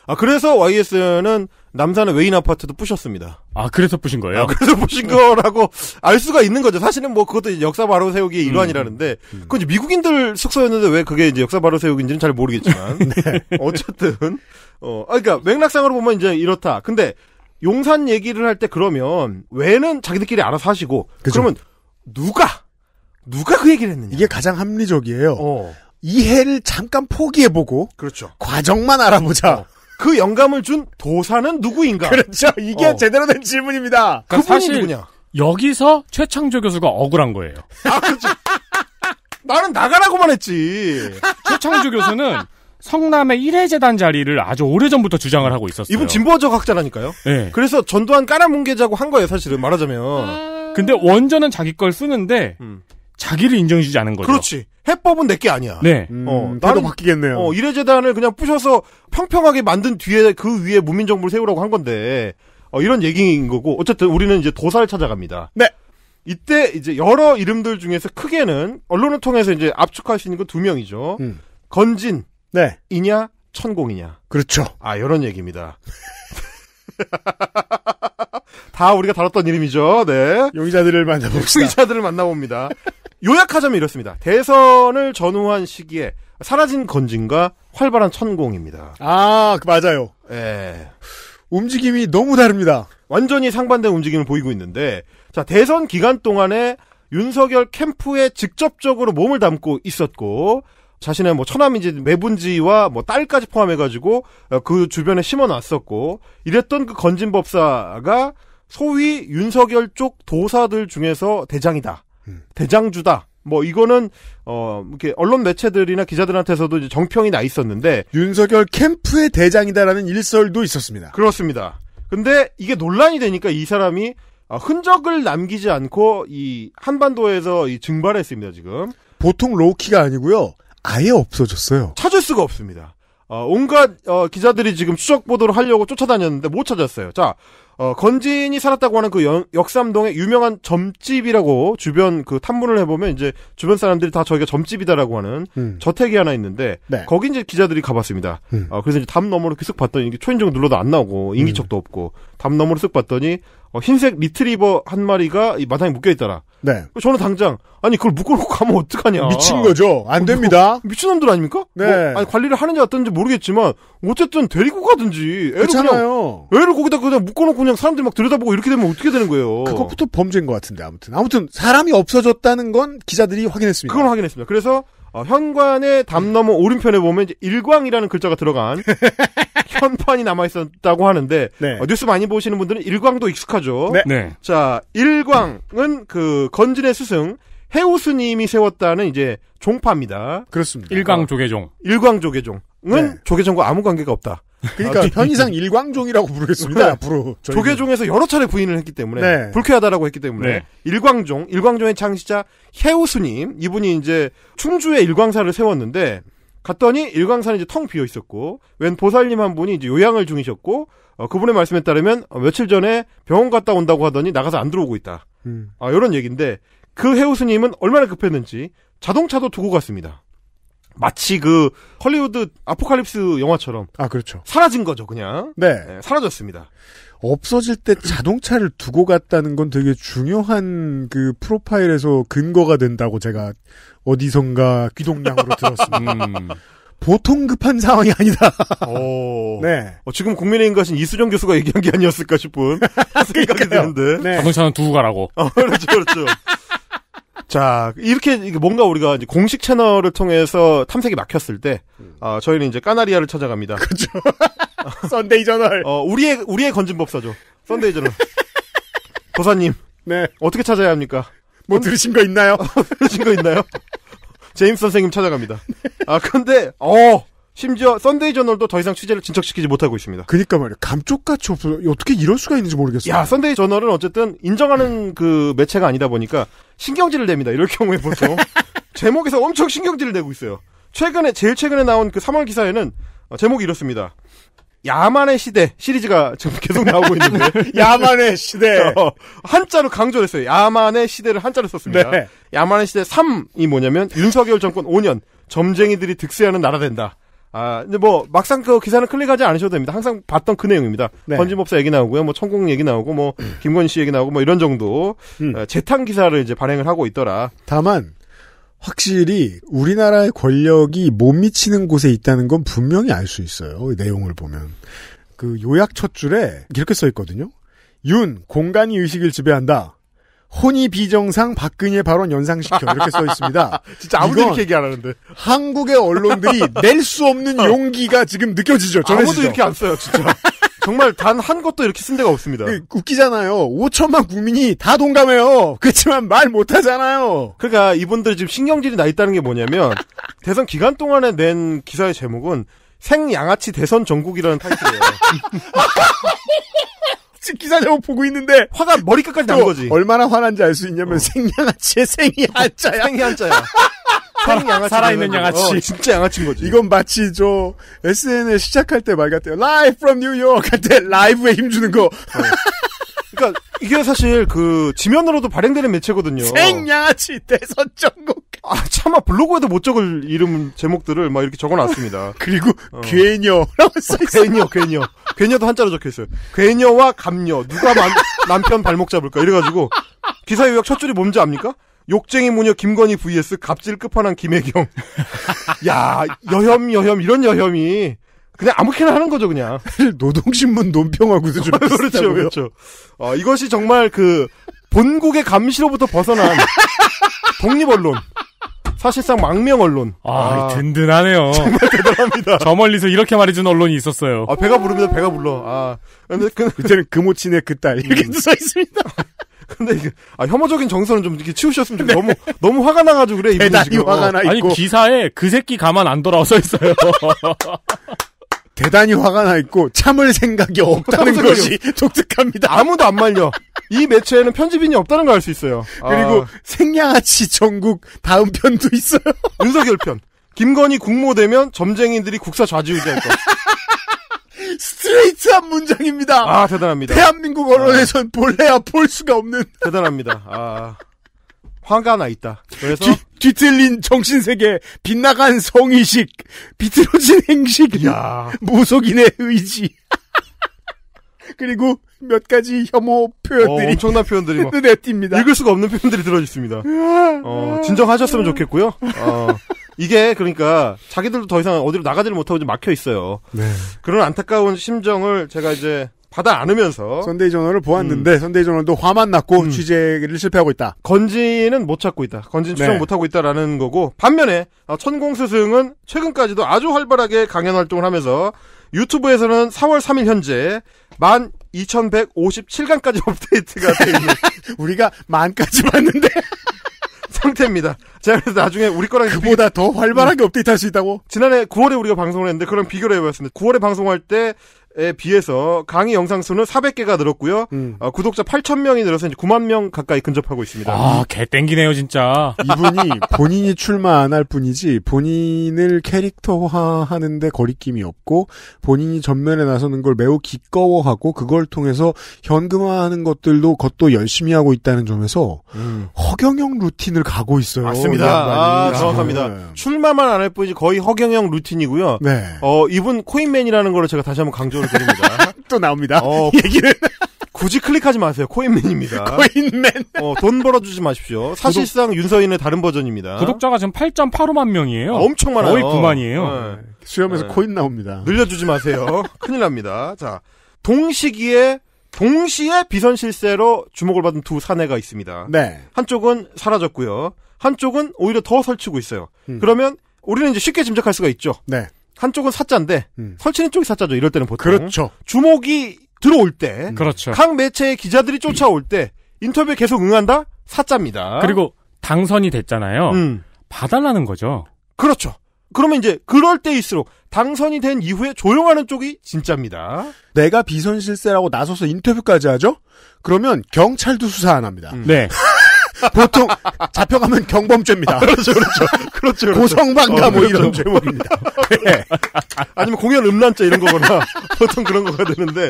아 그래서 YS는 남산의 외인 아파트도 부셨습니다. 아, 그래서 부신 거예요? 아, 그래서 부신 거라고 알 수가 있는 거죠. 사실은 뭐 그것도 역사 바로 세우기의 음, 일환이라는데, 음, 음. 그건 이제 미국인들 숙소였는데 왜 그게 이제 역사 바로 세우기인지는 잘 모르겠지만, 네. 어쨌든, 어, 아, 그니까 맥락상으로 보면 이제 이렇다. 근데 용산 얘기를 할 때 그러면 왜는 자기들끼리 알아서 하시고, 그죠. 그러면 누가, 누가 그 얘기를 했느냐. 이게 가장 합리적이에요. 어. 이해를 잠깐 포기해보고 그렇죠. 과정만 알아보자. 어. 그 영감을 준 도사는 누구인가? 그렇죠. 어. 이게 어. 제대로 된 질문입니다. 그러니까 사실 누구냐? 여기서 최창조 교수가 억울한 거예요. 아, 그렇죠. 나는 나가라고만 했지. 최창조 교수는 성남의 일회재단 자리를 아주 오래전부터 주장을 하고 있었어요. 이분 진보적 학자라니까요. 네. 그래서 전두환 깔아뭉개자고 한 거예요, 사실은 말하자면. 근데 원전은 자기 걸 쓰는데 음. 자기를 인정해주지 않은 거죠. 그렇지. 해법은 내 게 아니야. 네. 어, 음, 어, 나도 바뀌겠네요. 어, 이래재단을 그냥 부셔서 평평하게 만든 뒤에 그 위에 문민정부를 세우라고 한 건데, 어, 이런 얘기인 거고, 어쨌든 우리는 이제 도사를 찾아갑니다. 네. 이때 이제 여러 이름들 중에서 크게는 언론을 통해서 이제 압축할 수 있는 건 두 명이죠. 음. 건진. 네. 이냐, 천공이냐. 그렇죠. 아, 이런 얘기입니다. 다 우리가 다뤘던 이름이죠. 네. 용의자들을 만나봅시다. 용의자들을 만나봅니다. 요약하자면 이렇습니다. 대선을 전후한 시기에 사라진 건진과 활발한 천공입니다. 아, 그 맞아요. 예. 움직임이 너무 다릅니다. 완전히 상반된 움직임을 보이고 있는데, 자, 대선 기간 동안에 윤석열 캠프에 직접적으로 몸을 담고 있었고, 자신의 뭐 처남인지 매분지와 뭐 딸까지 포함해가지고 어, 그 주변에 심어놨었고, 이랬던 그 건진법사가 소위 윤석열 쪽 도사들 중에서 대장이다. 음. 대장주다. 뭐 이거는 어 이렇게 언론 매체들이나 기자들한테서도 이제 정평이 나 있었는데 윤석열 캠프의 대장이다라는 일설도 있었습니다. 그렇습니다. 근데 이게 논란이 되니까 이 사람이 어, 흔적을 남기지 않고 이 한반도에서 이 증발했습니다. 지금 보통 로키가 아니고요. 아예 없어졌어요. 찾을 수가 없습니다. 어, 온갖 어, 기자들이 지금 추적 보도를 하려고 쫓아다녔는데 못 찾았어요. 자, 어, 건진이 살았다고 하는 그 연, 역삼동의 유명한 점집이라고 주변 그 탐문을 해보면 이제 주변 사람들이 다 저기가 점집이다라고 하는 음. 저택이 하나 있는데 네. 거기 이제 기자들이 가봤습니다. 음. 어, 그래서 이제 담 너머로 계속 봤더니 초인종 눌러도 안 나오고 음. 인기척도 음. 없고 담 너머로 쓱 봤더니 어, 흰색 리트리버 한 마리가 이 마당에 묶여 있더라. 네. 저는 당장 아니 그걸 묶어놓고 가면 어떡하냐. 미친 거죠. 안 됩니다. 미친놈들 아닙니까? 네. 뭐, 아니 관리를 하는지 어떤지 모르겠지만 어쨌든 데리고 가든지 애를 그렇잖아요. 애를 거기다 그냥 묶어놓고 그냥 사람들 이막 들여다보고 이렇게 되면 어떻게 되는 거예요? 그것부터 범죄인 것 같은데 아무튼 아무튼 사람이 없어졌다는 건 기자들이 확인했습니다. 그건 확인했습니다. 그래서 어, 현관의 담 너머 네. 오른편에 보면 이제 일광이라는 글자가 들어간 현판이 남아 있었다고 하는데 네. 어, 뉴스 많이 보시는 분들은 일광도 익숙하죠. 네. 네. 자, 일광은 그 건진의 스승 해우스님이 세웠다는 이제 종파입니다. 그렇습니다. 일광 조계종. 일광 조계종은 네. 조계종과 아무 관계가 없다. 그러니까 아, 편의상 일광종이라고 부르겠습니다. 앞으로 네. 조계종에서 여러 차례 부인을 했기 때문에 네. 불쾌하다라고 했기 때문에 네. 일광종, 일광종의 창시자 해우스님 이분이 이제 충주에 일광사를 세웠는데 갔더니 일광사는 이제 텅 비어 있었고 웬 보살님 한 분이 이제 요양을 중이셨고 어, 그분의 말씀에 따르면 어, 며칠 전에 병원 갔다 온다고 하더니 나가서 안 들어오고 있다. 음. 아 이런 얘기인데 그 해우스님은 얼마나 급했는지 자동차도 두고 갔습니다. 마치 그 헐리우드 아포칼립스 영화처럼 아 그렇죠 사라진 거죠 그냥 네, 네 사라졌습니다 없어질 때 자동차를 두고 갔다는 건 되게 중요한 그 프로파일에서 근거가 된다고 제가 어디선가 귀동량으로 들었습니다. 음. 보통 급한 상황이 아니다. 오, 네. 어, 지금 국민의힘 가신 이수정 교수가 얘기한 게 아니었을까 싶은 생각이 드는데. 네. 자동차는 두고 가라고. 어, 그렇죠, 그렇죠. 자, 이렇게 뭔가 우리가 이제 공식 채널을 통해서 탐색이 막혔을 때, 어, 저희는 이제 까나리아를 찾아갑니다. 그죠. 썬데이 저널. 어, 우리의, 우리의 건진법사죠. 썬데이 저널. 도사님. 네. 어떻게 찾아야 합니까? 뭐 들으신 거 있나요? 들으신 거 있나요? 제임스 선생님 찾아갑니다. 아, 근데, 어! 심지어 썬데이 저널도 더 이상 취재를 진척시키지 못하고 있습니다. 그니까 말이야. 감쪽같이 없어. 어떻게 이럴 수가 있는지 모르겠어요. 야, 썬데이 저널은 어쨌든 인정하는 그 매체가 아니다 보니까 신경질을 냅니다. 이럴 경우에 보통. 제목에서 엄청 신경질을 내고 있어요. 최근에, 제일 최근에 나온 그 3월 기사에는 어, 제목이 이렇습니다. 야만의 시대 시리즈가 지금 계속 나오고 있는데 야만의 시대 어, 한자로 강조 했어요. 야만의 시대를 한자로 썼습니다. 네. 야만의 시대 3이 뭐냐면 윤석열 정권 5년 점쟁이들이 득세하는 나라 된다. 아, 근데 뭐, 막상 그 기사는 클릭하지 않으셔도 됩니다. 항상 봤던 그 내용입니다. 네. 건진법사 얘기 나오고요. 뭐, 천공 얘기 나오고, 뭐, 음. 김건희 씨 얘기 나오고, 뭐, 이런 정도. 음. 어, 재탕 기사를 이제 발행을 하고 있더라. 다만, 확실히 우리나라의 권력이 못 미치는 곳에 있다는 건 분명히 알 수 있어요. 내용을 보면. 그 요약 첫 줄에 이렇게 써 있거든요. 윤, 공간이 의식을 지배한다. 혼이 비정상 박근혜 발언 연상시켜 이렇게 써 있습니다. 진짜 아무도 이렇게 얘기 안 하는데 한국의 언론들이 낼 수 없는 어. 용기가 지금 느껴지죠. 전해지죠. 아무도 이렇게 안 써요, 진짜. 정말 단 한 것도 이렇게 쓴 데가 없습니다. 그, 웃기잖아요. 5천만 국민이 다 동감해요. 그렇지만 말 못하잖아요. 그러니까 이분들 지금 신경질이 나 있다는 게 뭐냐면 대선 기간 동안에 낸 기사의 제목은 생양아치 대선 전국이라는 타이틀이에요. 기사 제목 보고 있는데 화가 머리끝까지 난 거지. 얼마나 화난지 알 수 있냐면 어. 생양아치의 생이 어, 한자야. 생이 한자야. 살아, 있는 어, 양아치. 어, 진짜 양아치인 거지. 이건 마치 저 SNL 시작할 때 말 같아요. Live from New York 할때 라이브에 힘주는 거. 어. 그러니까 이게 사실 그 지면으로도 발행되는 매체거든요. 생양아치 대선 전국. 아 참아 블로그에도 못 적을 이름 제목들을 막 이렇게 적어놨습니다. 그리고 어. 괴녀라고 써있어. 어, 괴녀, 괴녀, 괴녀도 한자로 적혀있어요. 괴녀와 감녀 누가 만, 남편 발목 잡을까 이래가지고 기사 요약 첫 줄이 뭔지 압니까? 욕쟁이 무녀 김건희 vs 갑질 끝판왕 김혜경. 야 여혐 여혐 이런 여혐이 그냥 아무렇게나 하는 거죠, 그냥. 노동신문 논평하고도 좀 그렇죠, 그렇죠. 어, 이것이 정말 그 본국의 감시로부터 벗어난 독립 언론. 사실상 망명 언론. 아, 아 든든하네요. 정말 대단합니다. 저 멀리서 이렇게 말해준 언론이 있었어요. 아, 배가 부릅니다. 배가 불러. 아, 근데 그 그때는 금오친의 그딸 이렇게 써 있습니다. 근데 이게 아, 혐오적인 정서는 좀 이렇게 치우셨으면 좋겠 네. 너무 너무 화가 나가지고 그래 이분이 지금. 화가 나 어. 있고. 아니 기사에 그 새끼 가만 안 돌아와 서 있어요. 대단히 화가 나 있고 참을 생각이 없다는 것이 독특합니다. 아무도 안 말려. 이 매체에는 편집인이 없다는 걸 알 수 있어요. 아. 그리고 아... 생양아치 전국 다음 편도 있어요. 윤석열 편. 김건희 국모되면 점쟁이들이 국사 좌지우지할 것. 스트레이트한 문장입니다. 아 대단합니다. 대한민국 언론에선 아... 볼래야 볼 수가 없는. 대단합니다. 아 화가 나 있다. 그래서 뒤틀린 정신세계, 빗나간 성의식, 비틀어진 행식, 야. 무속인의 의지. 그리고 몇 가지 혐오 표현들이 어, 엄청난 표현들이 눈에 띕니다. 읽을 수가 없는 표현들이 들어 있습니다. 어, 진정하셨으면 좋겠고요. 어, 이게 그러니까 자기들도 더 이상 어디로 나가지를 못하고 막혀 있어요. 네. 그런 안타까운 심정을 제가 이제 받아 안으면서 선데이 전원을 보았는데 음. 선데이 전원도 화만 났고 음. 취재를 실패하고 있다. 건진은 못 찾고 있다. 건진 추정 네. 못 하고 있다라는 거고 반면에 어, 천공 스승은 최근까지도 아주 활발하게 강연 활동을 하면서 유튜브에서는 4월 3일 현재 만 2157강까지 업데이트가 돼 있는 우리가 만까지 봤는데 상태입니다. 제가 그래서 나중에 우리 거랑 그보다 비... 더 활발하게 응. 음. 업데이트할 수 있다고 지난해 9월에 우리가 방송을 했는데 그럼 비교를 해봤습니다. 9월에 방송할 때에 비해서 강의 영상 수는 400개가 늘었고요. 음. 어, 구독자 8천 명이 늘어서 이제 9만 명 가까이 근접하고 있습니다. 아, 개 땡기네요, 진짜. 이분이 본인이 출마 안 할 뿐이지 본인을 캐릭터화하는데 거리낌이 없고 본인이 전면에 나서는 걸 매우 기꺼워하고 그걸 통해서 현금화하는 것들도 것도 열심히 하고 있다는 점에서 음. 허경영 루틴을 가고 있어요. 맞습니다. 아, 정확합니다. 네. 출마만 안 할 뿐이지 거의 허경영 루틴이고요. 네. 어, 이분 코인맨이라는 걸 제가 다시 한번 강조를 선물로 드립니다. 또 나옵니다. 어, 얘기를 굳이 클릭하지 마세요. 코인맨입니다. 코인맨. 어, 돈 벌어주지 마십시오. 사실상 구독... 윤서인의 다른 버전입니다. 구독자가 지금 8.85만 명이에요. 아, 엄청 많아요. 거의 9만이에요. 네. 수염에서 네. 코인 나옵니다. 늘려주지 마세요. 큰일 납니다. 자, 동시기에 동시에 비선실세로 주목을 받은 두 사내가 있습니다. 네. 한쪽은 사라졌고요. 한쪽은 오히려 더 설치고 있어요. 음. 그러면 우리는 이제 쉽게 짐작할 수가 있죠. 네. 한쪽은 사자인데 음. 설치는 쪽이 사자죠. 이럴 때는 보통 그렇죠. 주목이 들어올 때, 그렇죠. 각 매체의 기자들이 쫓아올 때 인터뷰에 계속 응한다 사자입니다. 그리고 당선이 됐잖아요. 음. 봐달라는 거죠. 그렇죠. 그러면 이제 그럴 때일수록 당선이 된 이후에 조용하는 쪽이 진짜입니다. 내가 비선실세라고 나서서 인터뷰까지 하죠? 그러면 경찰도 수사 안 합니다. 음. 네. 보통 잡혀가면 경범죄입니다. 아, 그렇죠, 그렇죠, 그렇죠, 그 고성방가 뭐 어, 뭐 그렇죠. 죄목입니다. 네. 아니면 공연 음란죄 이런 거거나 보통 그런 거가 되는데.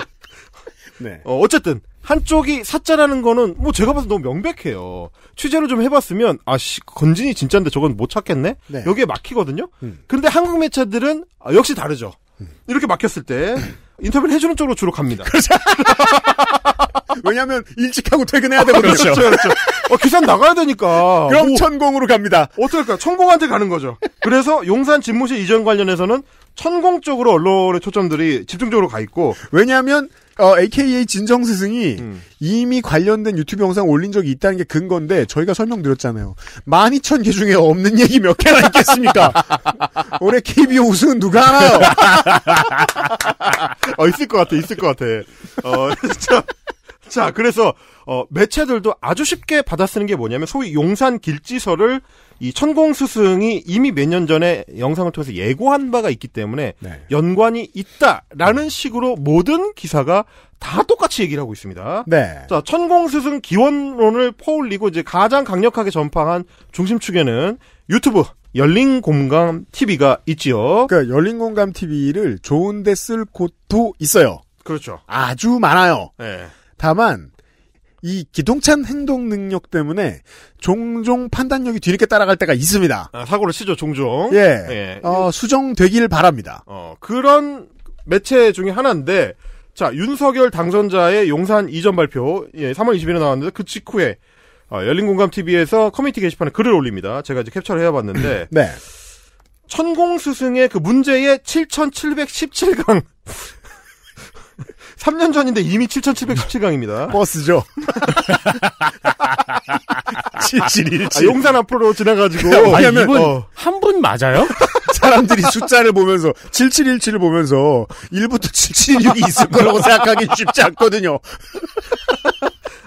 네. 어, 어쨌든 한쪽이 사짜라는 거는 뭐 제가 봐서 너무 명백해요. 취재를 좀 해봤으면 아 씨, 건진이 진짜인데 저건 못 찾겠네. 네. 여기에 막히거든요. 음. 근데 한국 매체들은 아, 역시 다르죠. 음. 이렇게 막혔을 때 인터뷰를 해주는 쪽으로 주로 갑니다. 그렇죠. 왜냐하면 일찍 하고 퇴근해야 되거든요. 그렇죠. 그렇죠. 어, 기사 나가야 되니까. 그럼 오. 뭐 천공으로 갑니다. 어떨까? 천공한테 가는 거죠. 그래서 용산 집무실 이전 관련해서는 천공 쪽으로 언론의 초점들이 집중적으로 가 있고 왜냐하면 어, AKA 진정 스승이 음. 이미 관련된 유튜브 영상 올린 적이 있다는 게 근건데 저희가 설명드렸잖아요. 12,000개 중에 없는 얘기 몇 개나 있겠습니까? 올해 KBO 우승은 누가 알아요? 어, 있을 것 같아, 있을 것 같아. 어, 진짜. 자, 그래서 어, 매체들도 아주 쉽게 받아쓰는 게 뭐냐면 소위 용산 길지서를 이 천공 스승이 이미 몇 년 전에 영상을 통해서 예고한 바가 있기 때문에 네. 연관이 있다라는 식으로 모든 기사가 다 어? 똑같이 얘기를 하고 있습니다. 네. 자, 천공 스승 기원론을 퍼올리고 이제 가장 강력하게 전파한 중심축에는 유튜브 열린 공감 TV가 있지요. 그러니까 열린 공감 TV를 좋은데 쓸 곳도 있어요. 그렇죠. 아주 많아요. 네. 다만 이 기동찬 행동 능력 때문에 종종 판단력이 뒤늦게 따라갈 때가 있습니다. 아, 사고를 치죠, 종종. 예. 예. 어, 수정되길 바랍니다. 어, 그런 매체 중에 하나인데, 자, 윤석열 당선자의 용산 이전 발표, 예, 3월 20일에 나왔는데, 그 직후에, 어, 열린공감TV에서 커뮤니티 게시판에 글을 올립니다. 제가 이제 캡처를 해봤는데, 네. 천공스승의 그 문제의 7,717강. 3년 전인데 이미 7,717강입니다. 버스죠. 7717. 아, 용산 앞으로 지나가지고. 왜냐면, 이분 어. 한분 맞아요? 사람들이 숫자를 보면서, 7717을 보면서, 1부터 776이 있을 거라고 생각하기 쉽지 않거든요.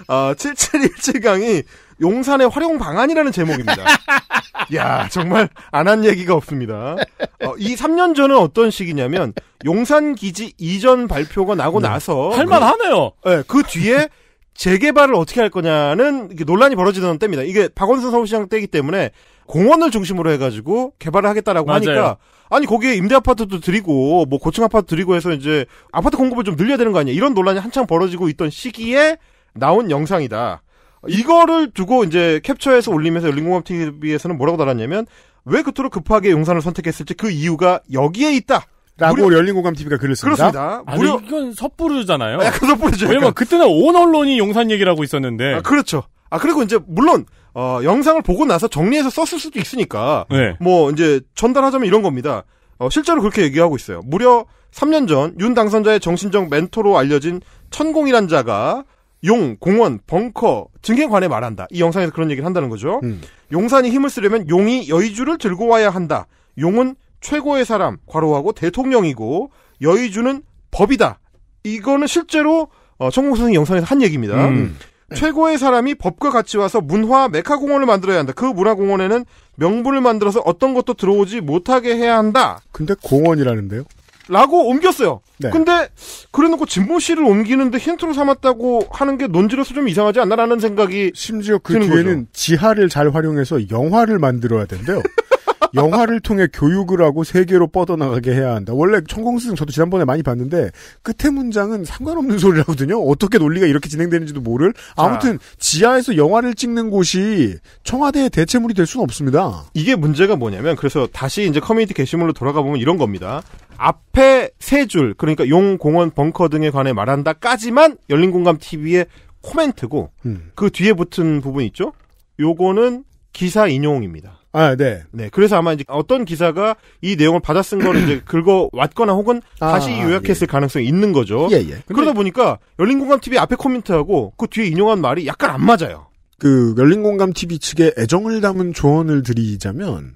아, 7717강이 용산의 활용 방안이라는 제목입니다. 야 정말 안 한 얘기가 없습니다. 어, 이 3년 전은 어떤 시기냐면 용산 기지 이전 발표가 나고 네. 나서 할만하네요. 그, 네, 그 뒤에 재개발을 어떻게 할 거냐는 논란이 벌어지던 때입니다. 이게 박원순 서울시장 때이기 때문에 공원을 중심으로 해가지고 개발을 하겠다라고 맞아요. 하니까 아니 거기에 임대 아파트도 드리고 뭐 고층 아파트 드리고 해서 이제 아파트 공급을 좀 늘려야 되는 거 아니야? 이런 논란이 한창 벌어지고 있던 시기에 나온 영상이다. 이거를 두고 이제 캡처해서 올리면서 열린공감 TV에서는 뭐라고 달았냐면 왜 그토록 급하게 용산을 선택했을지 그 이유가 여기에 있다. 라고 무려... 열린공감 TV가 글을 씁니다. 그렇습니다. 아니, 무려... 이건 섣부르잖아요. 아, 약간 섣부르죠. 왜냐면 그때는 온 언론이 용산 얘기를 하고 있었는데. 아, 그렇죠. 아, 그리고 이제, 물론, 어, 영상을 보고 나서 정리해서 썼을 수도 있으니까. 네. 뭐, 이제, 전달하자면 이런 겁니다. 어, 실제로 그렇게 얘기하고 있어요. 무려 3년 전, 윤 당선자의 정신적 멘토로 알려진 천공이란 자가 용, 공원, 벙커 증에 관해 말한다. 이 영상에서 그런 얘기를 한다는 거죠. 음. 용산이 힘을 쓰려면 용이 여의주를 들고 와야 한다. 용은 최고의 사람, 과로하고 대통령이고 여의주는 법이다. 이거는 실제로 어, 청공 선생 영상에서 한 얘기입니다. 음. 최고의 사람이 법과 같이 와서 문화 메카공원을 만들어야 한다. 그 문화공원에는 명분을 만들어서 어떤 것도 들어오지 못하게 해야 한다. 근데 공원이라는데요? 라고 옮겼어요. 네. 근데 그래놓고 진모 씨를 옮기는데 힌트로 삼았다고 하는 게 논지로서 좀 이상하지 않나라는 생각이 심지어 그 뒤에는 거죠. 지하를 잘 활용해서 영화를 만들어야 된대요. 영화를 통해 교육을 하고 세계로 뻗어나가게 해야 한다. 원래 천공스승 저도 지난번에 많이 봤는데 끝에 문장은 상관없는 소리라거든요. 어떻게 논리가 이렇게 진행되는지도 모를. 아무튼 지하에서 영화를 찍는 곳이 청와대의 대체물이 될 수는 없습니다. 이게 문제가 뭐냐면 그래서 다시 이제 커뮤니티 게시물로 돌아가 보면 이런 겁니다. 앞에 세 줄, 그러니까 용, 공원, 벙커 등에 관해 말한다까지만 열린공감TV의 코멘트고, 음. 그 뒤에 붙은 부분 있죠? 요거는 기사 인용입니다. 아, 네. 네. 그래서 아마 이제 어떤 기사가 이 내용을 받아 쓴 거를 이제 긁어 왔거나 혹은 다시 아, 요약했을 예. 가능성이 있는 거죠. 예, 예. 그러다 보니까 열린공감TV 앞에 코멘트하고 그 뒤에 인용한 말이 약간 안 맞아요. 그 열린공감TV 측에 애정을 담은 조언을 드리자면,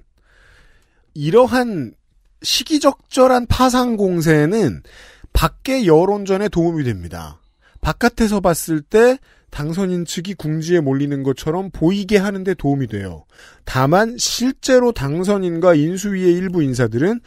이러한 시기적절한 파상 공세는 밖의 여론전에 도움이 됩니다. 바깥에서 봤을 때 당선인 측이 궁지에 몰리는 것처럼 보이게 하는데 도움이 돼요. 다만 실제로 당선인과 인수위의 일부 인사들은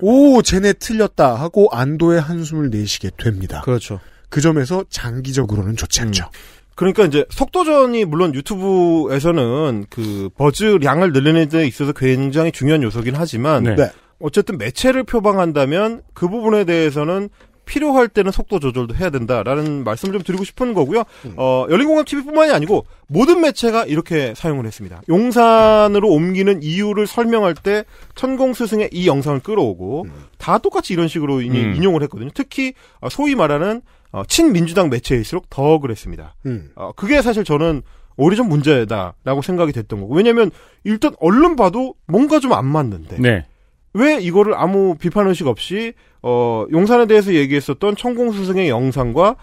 오 쟤네 틀렸다 하고 안도의 한숨을 내쉬게 됩니다. 그렇죠. 그 점에서 장기적으로는 좋지 음. 않죠. 음. 그러니까 이제 속도전이 물론 유튜브에서는 그 버즈량을 늘리는 데 있어서 굉장히 중요한 요소긴 하지만 네. 네. 어쨌든 매체를 표방한다면 그 부분에 대해서는 필요할 때는 속도 조절도 해야 된다라는 말씀을 좀 드리고 싶은 거고요. 음. 어, 열린공감 TV뿐만이 아니고 모든 매체가 이렇게 사용을 했습니다. 용산으로 옮기는 이유를 설명할 때 천공 스승의 이 영상을 끌어오고 음. 다 똑같이 이런 식으로 음. 인용을 했거든요. 특히 어, 소위 말하는 어, 친민주당 매체일수록 더 그랬습니다. 음. 어, 그게 사실 저는 오래전 문제다라고 생각이 됐던 거고 왜냐하면 일단 얼른 봐도 뭔가 좀 안 맞는데. 네. 왜 이거를 아무 비판 의식 없이 어 용산에 대해서 얘기했었던 천공수승의 영상과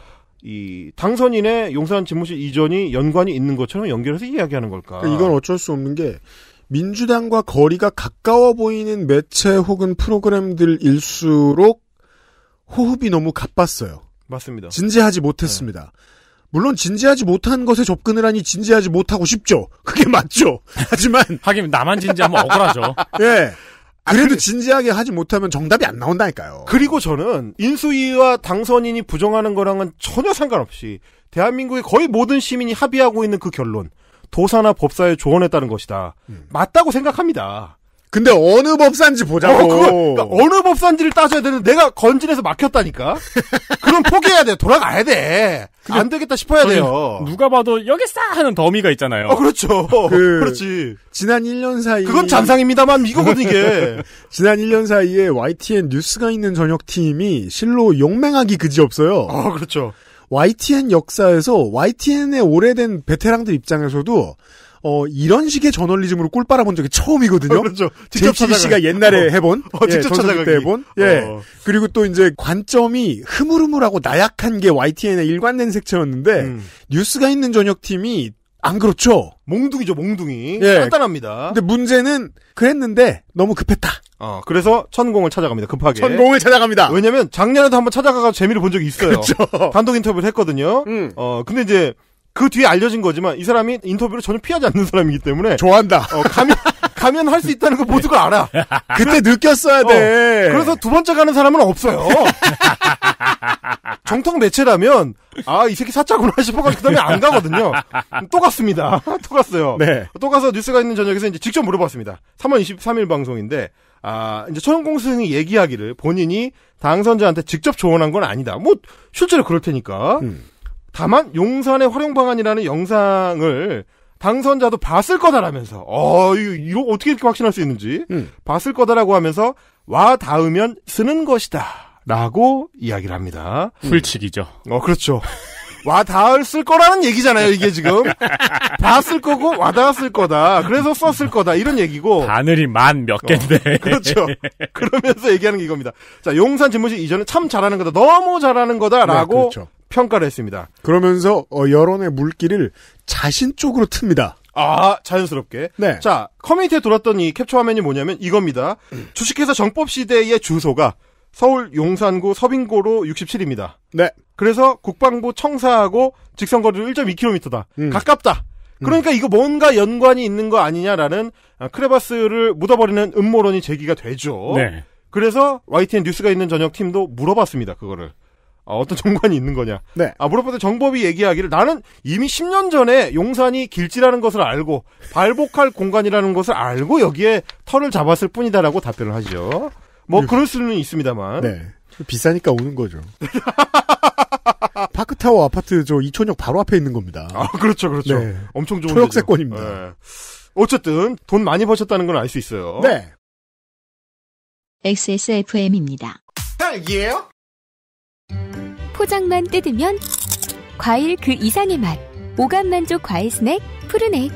이 당선인의 용산 집무실 이전이 연관이 있는 것처럼 연결해서 이야기하는 걸까? 그러니까 이건 어쩔 수 없는 게 민주당과 거리가 가까워 보이는 매체 혹은 프로그램들일수록 호흡이 너무 가빴어요. 맞습니다. 진지하지 못했습니다. 네. 물론 진지하지 못한 것에 접근을 하니 진지하지 못하고 싶죠. 그게 맞죠. 하지만 하긴 나만 진지하면 억울하죠. 예. 아, 그래도 진지하게 하지 못하면 정답이 안 나온다니까요. 그리고 저는 인수위와 당선인이 부정하는 거랑은 전혀 상관없이 대한민국의 거의 모든 시민이 합의하고 있는 그 결론, 도사나 법사의 조언에 따른 것이다. 음. 맞다고 생각합니다. 근데 어느 법사인지 어, 보자고. 어, 그러니까 느 법사인지를 따져야 되는데 내가 건진에서 막혔다니까. 그럼 포기해야 돼. 돌아가야 돼. 안 되겠다 싶어야 돼요. 누가 봐도 여기 싸 하는 더미가 있잖아요. 어, 그렇죠. 그, 그렇지. 지난 1년 사이 그건 잔상입니다만 이거거든 이게. 지난 1년 사이에 YTN 뉴스가 있는 저녁 팀이 실로 용맹하기 그지없어요. 아, 어, 그렇죠. YTN 역사에서 YTN의 오래된 베테랑들 입장에서도 어, 이런 식의 저널리즘으로 꿀 빨아본 적이 처음이거든요. 어, 그렇죠. 직접 씨가 옛날에 어. 해본, 어, 예, 직접 찾아가기. 해본, 예. 어. 그리고 또 이제 관점이 흐물흐물하고 나약한 게 YTN의 일관된 색채였는데 음. 뉴스가 있는 저녁 팀이 안 그렇죠. 몽둥이죠, 몽둥이. 예. 간단합니다. 근데 문제는 그랬는데 너무 급했다. 어, 그래서 천공을 찾아갑니다. 급하게. 천공을 찾아갑니다. 왜냐면 작년에도 한번 찾아가서 재미를 본 적이 있어요. 그렇죠. 단독 인터뷰를 했거든요. 음. 어, 근데 이제 그 뒤에 알려진 거지만 이 사람이 인터뷰를 전혀 피하지 않는 사람이기 때문에 좋아한다. 어, 가면 가면 할 수 있다는 거 모두가 알아. 그때 느꼈어야 돼. 어, 그래서 두 번째 가는 사람은 없어요. 정통 매체라면 아 이 새끼 사짜구나 싶어가 그다음에 안 가거든요. 또 갔습니다. 또 갔어요. 네. 또 가서 뉴스가 있는 저녁에서 이제 직접 물어봤습니다. 3월 23일 방송인데 아 이제 천공 스승이 얘기하기를 본인이 당선자한테 직접 조언한 건 아니다. 뭐 실제로 그럴 테니까. 음. 다만 용산의 활용 방안이라는 영상을 당선자도 봤을 거다라면서 어 이거, 이거 어떻게 이렇게 확신할 수 있는지 음. 봤을 거다라고 하면서 와 닿으면 쓰는 것이다라고 이야기를 합니다. 훌치기죠. 음. 어 그렇죠. 와 닿을 쓸 거라는 얘기잖아요 이게 지금 봤을 거고 와 닿았을 거다 그래서 썼을 거다 이런 얘기고 바늘이 만몇 어, 개인데 어, 그렇죠 그러면서 얘기하는 게 이겁니다 자 용산 집무실 이전에 참 잘하는 거다 너무 잘하는 거다라고 네, 그렇죠. 평가를 했습니다. 그러면서 어, 여론의 물길을 자신 쪽으로 틉니다. 아, 자연스럽게. 네. 자, 커뮤니티에 돌았더니 캡처 화면이 뭐냐면 이겁니다. 음. 주식회사 정법시대의 주소가 서울 용산구 서빙고로 67입니다. 네. 그래서 국방부 청사하고 직선거리를 1.2km다. 음. 가깝다. 음. 그러니까 음. 이거 뭔가 연관이 있는 거 아니냐라는 아, 크레바스를 묻어버리는 음모론이 제기가 되죠. 네. 그래서 YTN 뉴스가 있는 저녁 팀도 물어봤습니다. 그거를. 아, 어떤 정관이 있는 거냐. 네. 아, 무엇보다 정법이 얘기하기를 나는 이미 10년 전에 용산이 길지라는 것을 알고 발복할 공간이라는 것을 알고 여기에 터를 잡았을 뿐이다라고 답변을 하죠. 뭐 음. 그럴 수는 있습니다만. 네. 비싸니까 오는 거죠. 파크타워 아파트 저 이촌역 바로 앞에 있는 겁니다. 아, 그렇죠. 그렇죠. 네. 엄청 좋은 초역세권입니다. 네. 어쨌든 돈 많이 버셨다는 건 알 수 있어요. 네. XSFM입니다. 딸기에요 포장만 뜯으면 과일 그 이상의 맛 오감 만족 과일 스낵 푸르넥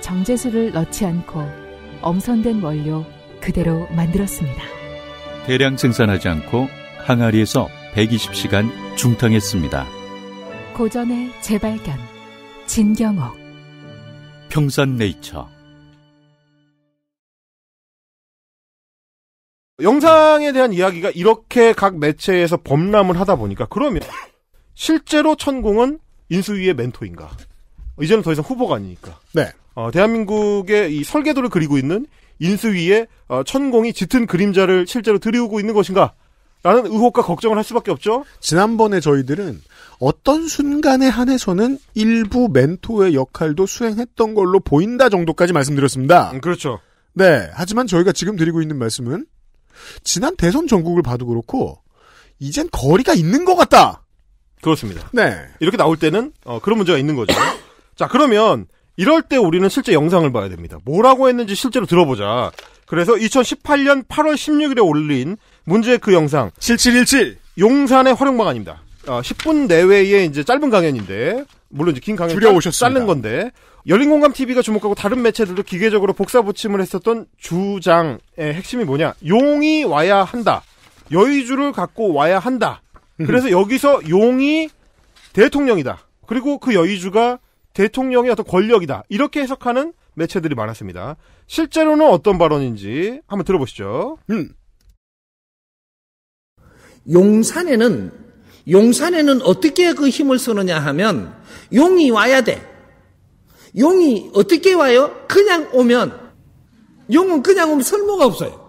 정제수를 넣지 않고 엄선된 원료 그대로 만들었습니다. 대량 생산하지 않고 항아리에서 120시간 중탕했습니다. 고전의 재발견 진경옥 평산네이처 영상에 대한 이야기가 이렇게 각 매체에서 범람을 하다 보니까 그러면 실제로 천공은 인수위의 멘토인가? 이제는 더 이상 후보가 아니니까. 네. 어, 대한민국의 이 설계도를 그리고 있는 인수위의 어, 천공이 짙은 그림자를 실제로 드리우고 있는 것인가? 라는 의혹과 걱정을 할 수밖에 없죠. 지난번에 저희들은 어떤 순간에 한해서는 일부 멘토의 역할도 수행했던 걸로 보인다 정도까지 말씀드렸습니다. 음, 그렇죠. 네. 하지만 저희가 지금 드리고 있는 말씀은 지난 대선 전국을 봐도 그렇고 이젠 거리가 있는 것 같다. 그렇습니다. 네. 이렇게 나올 때는 어, 그런 문제가 있는 거죠. 자 그러면 이럴 때 우리는 실제 영상을 봐야 됩니다. 뭐라고 했는지 실제로 들어보자. 그래서 2018년 8월 16일에 올린 문제의 그 영상 7717 용산의 활용 방안입니다. 어, 아, 10분 내외의 이제 짧은 강연인데 물론 이제 긴 강연 줄여오셨습니다. 자른 건데 열린공감TV가 주목하고 다른 매체들도 기계적으로 복사붙임을 했었던 주장의 핵심이 뭐냐. 용이 와야 한다. 여의주를 갖고 와야 한다. 그래서 음. 여기서 용이 대통령이다. 그리고 그 여의주가 대통령의 어떤 권력이다. 이렇게 해석하는 매체들이 많았습니다. 실제로는 어떤 발언인지 한번 들어보시죠. 음. 용산에는 용산에는 어떻게 그 힘을 쓰느냐 하면 용이 와야 돼. 용이 어떻게 와요? 그냥 오면 용은 그냥 오면 설모가 없어요.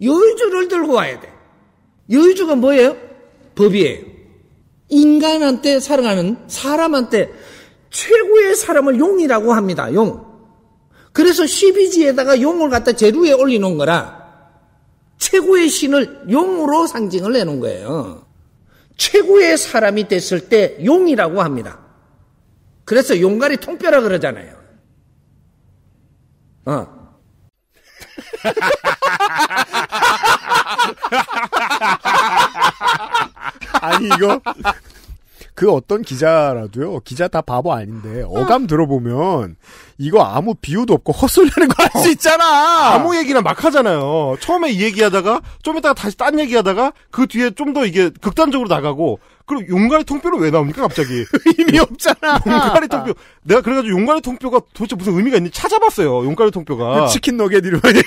여의주를 들고 와야 돼. 여의주가 뭐예요? 법이에요. 인간한테 사랑하는 사람한테 최고의 사람을 용이라고 합니다. 용. 그래서 시비지에다가 용을 갖다 제루에 올리놓은 거라 최고의 신을 용으로 상징을 내놓은 거예요. 최고의 사람이 됐을 때 용이라고 합니다. 그래서 용가리 통뼈라 그러잖아요. 어. 아니 이거 그 어떤 기자라도요 기자 다 바보 아닌데 어감 들어보면 이거 아무 비유도 없고 헛소리하는 거 할수 어. 있잖아 아무 얘기나 막 하잖아요 처음에 이 얘기하다가 좀 이따가 다시 딴 얘기하다가 그 뒤에 좀 더 이게 극단적으로 나가고 그럼 용가리 통뼈로 왜 나옵니까 갑자기? 의미 없잖아. 용가리 통뼈. 내가 그래가지고 용가리 통뼈가 도대체 무슨 의미가 있는지 찾아봤어요. 용가리 통뼈가. 그 치킨 너겟 이름 아요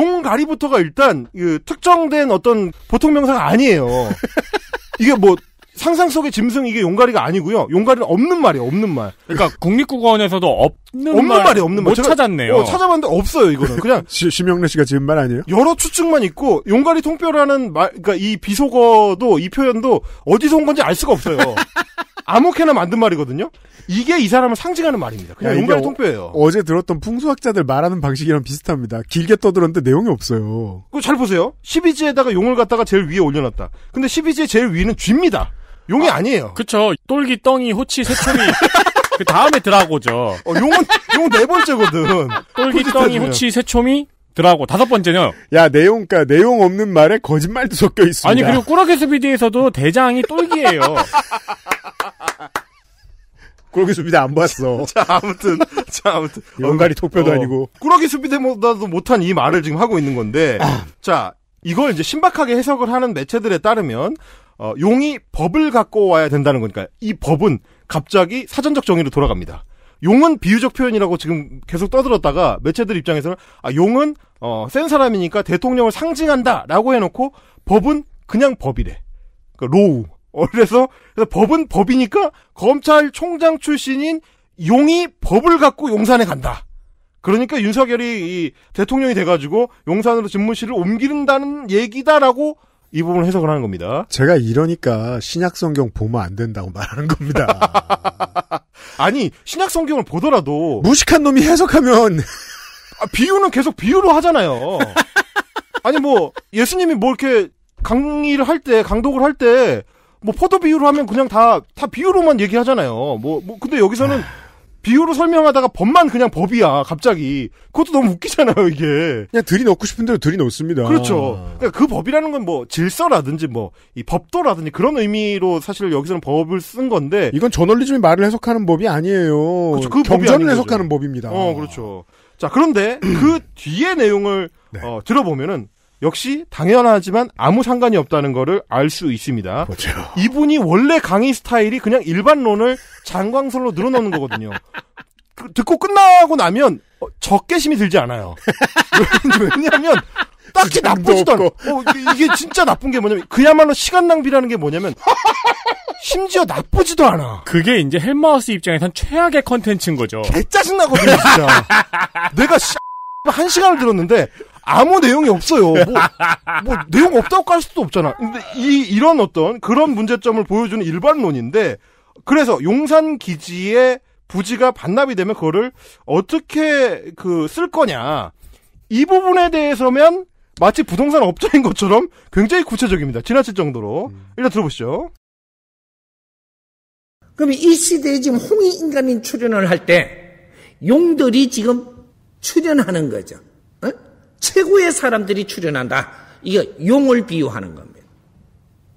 용가리부터가 일단 그 특정된 어떤 보통 명사가 아니에요. 이게 뭐 상상 속의 짐승 이게 용가리가 아니고요. 용가리는 없는 말이에요. 없는 말. 그러니까 국립국어원에서도 없는, 없는 말, 이 없는 말. 못 제가, 찾았네요. 어, 찾아봤는데 없어요. 이거는 그냥 심영래 씨가 지은 말 아니에요? 여러 추측만 있고 용가리 통뼈라는 말, 그러니까 이 비속어도 이 표현도 어디서 온 건지 알 수가 없어요. 아무캐나 만든 말이거든요. 이게 이 사람을 상징하는 말입니다. 그냥 야, 용가리 어, 통뼈예요. 어, 어제 들었던 풍수학자들 말하는 방식이랑 비슷합니다. 길게 떠들었는데 내용이 없어요. 그거 잘 보세요. 12지에다가 용을 갖다가 제일 위에 올려놨다. 근데 12지의 제일 위는 쥐입니다. 용이 아, 니에요 그쵸. 똘기, 떵이, 호치, 새총이그 다음에 드라고죠. 어, 용은, 용네 번째거든. 똘기, 떵이, 호치, 새총이 드라고. 다섯 번째는. 야, 내용, 과 내용 없는 말에 거짓말도 섞여 있습니다. 아니, 그리고 꾸러기스 비디에서도 대장이 똘기예요. 꾸러기 수비대 안 봤어. 자, 아무튼, 자, 아무튼. 연가리 어, 톡뼈도 어, 아니고. 꾸러기 수비대보다도 못한 이 말을 지금 하고 있는 건데, 아. 자, 이걸 이제 신박하게 해석을 하는 매체들에 따르면, 어, 용이 법을 갖고 와야 된다는 거니까 이 법은 갑자기 사전적 정의로 돌아갑니다. 용은 비유적 표현이라고 지금 계속 떠들었다가 매체들 입장에서는 아 용은 어, 센 사람이니까 대통령을 상징한다라고 해놓고 법은 그냥 법이래. 그러니까 로우. 어, 그래서, 그래서 법은 법이니까 검찰총장 출신인 용이 법을 갖고 용산에 간다. 그러니까 윤석열이 대통령이 돼가지고 용산으로 집무실을 옮기는다는 얘기다라고 이 부분을 해석을 하는 겁니다. 제가 이러니까 신약 성경 보면 안 된다고 말하는 겁니다. 아니 신약 성경을 보더라도 무식한 놈이 해석하면 아, 비유는 계속 비유로 하잖아요. 아니 뭐 예수님이 뭐 이렇게 강의를 할 때 강독을 할 때 뭐 포도 비유로 하면 그냥 다 다 비유로만 얘기하잖아요. 뭐뭐 뭐 근데 여기서는 아. 비유로 설명하다가 법만 그냥 법이야 갑자기 그것도 너무 웃기잖아요 이게 그냥 들이넣고 싶은 대로 들이넣습니다 그렇죠 그러니까 그 법이라는 건 뭐 질서라든지 뭐이 법도라든지 그런 의미로 사실 여기서는 법을 쓴 건데 이건 저널리즘이 말을 해석하는 법이 아니에요 그렇죠. 그 경전을 해석하는 법입니다 어 그렇죠 자 그런데 그 뒤에 내용을 네. 어, 들어보면은 역시 당연하지만 아무 상관이 없다는 것을 알 수 있습니다. 그렇죠. 이분이 원래 강의 스타일이 그냥 일반론을 장광설로 늘어놓는 거거든요. 그, 듣고 끝나고 나면 어, 적개심이 들지 않아요. 왜냐하면 딱히 나쁘지도 않고 어, 이게 진짜 나쁜 게 뭐냐면 그야말로 시간 낭비라는 게 뭐냐면 심지어 나쁘지도 않아. 그게 이제 헬마우스 입장에선 최악의 컨텐츠인 거죠. 개 짜증나거든요, 진짜. 내가 한 시간을 들었는데 아무 내용이 없어요. 뭐, 뭐 내용 없다고 깔 수도 없잖아. 근데 이 이런 어떤 그런 문제점을 보여주는 일반론인데 그래서 용산 기지의 부지가 반납이 되면 그거를 어떻게 그 쓸 거냐 이 부분에 대해서면 마치 부동산 업자인 것처럼 굉장히 구체적입니다. 지나칠 정도로 음. 일단 들어보시죠. 그럼 이 시대에 지금 홍이 인간인 출연을 할 때 용들이 지금 출연하는 거죠. 최고의 사람들이 출연한다. 이거 용을 비유하는 겁니다.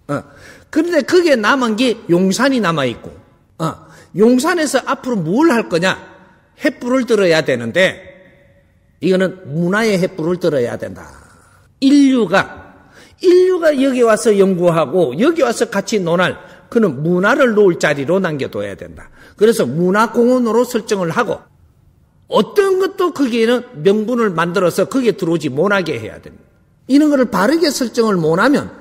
어. 그런데 그게 남은 게 용산이 남아있고, 어. 용산에서 앞으로 뭘 할 거냐? 햇불을 들어야 되는데, 이거는 문화의 햇불을 들어야 된다. 인류가, 인류가 여기 와서 연구하고, 여기 와서 같이 논할, 그는 문화를 놓을 자리로 남겨둬야 된다. 그래서 문화공원으로 설정을 하고, 어떤 것도 거기에는 명분을 만들어서 거기에 들어오지 못하게 해야 됩니다. 이런 것을 바르게 설정을 못하면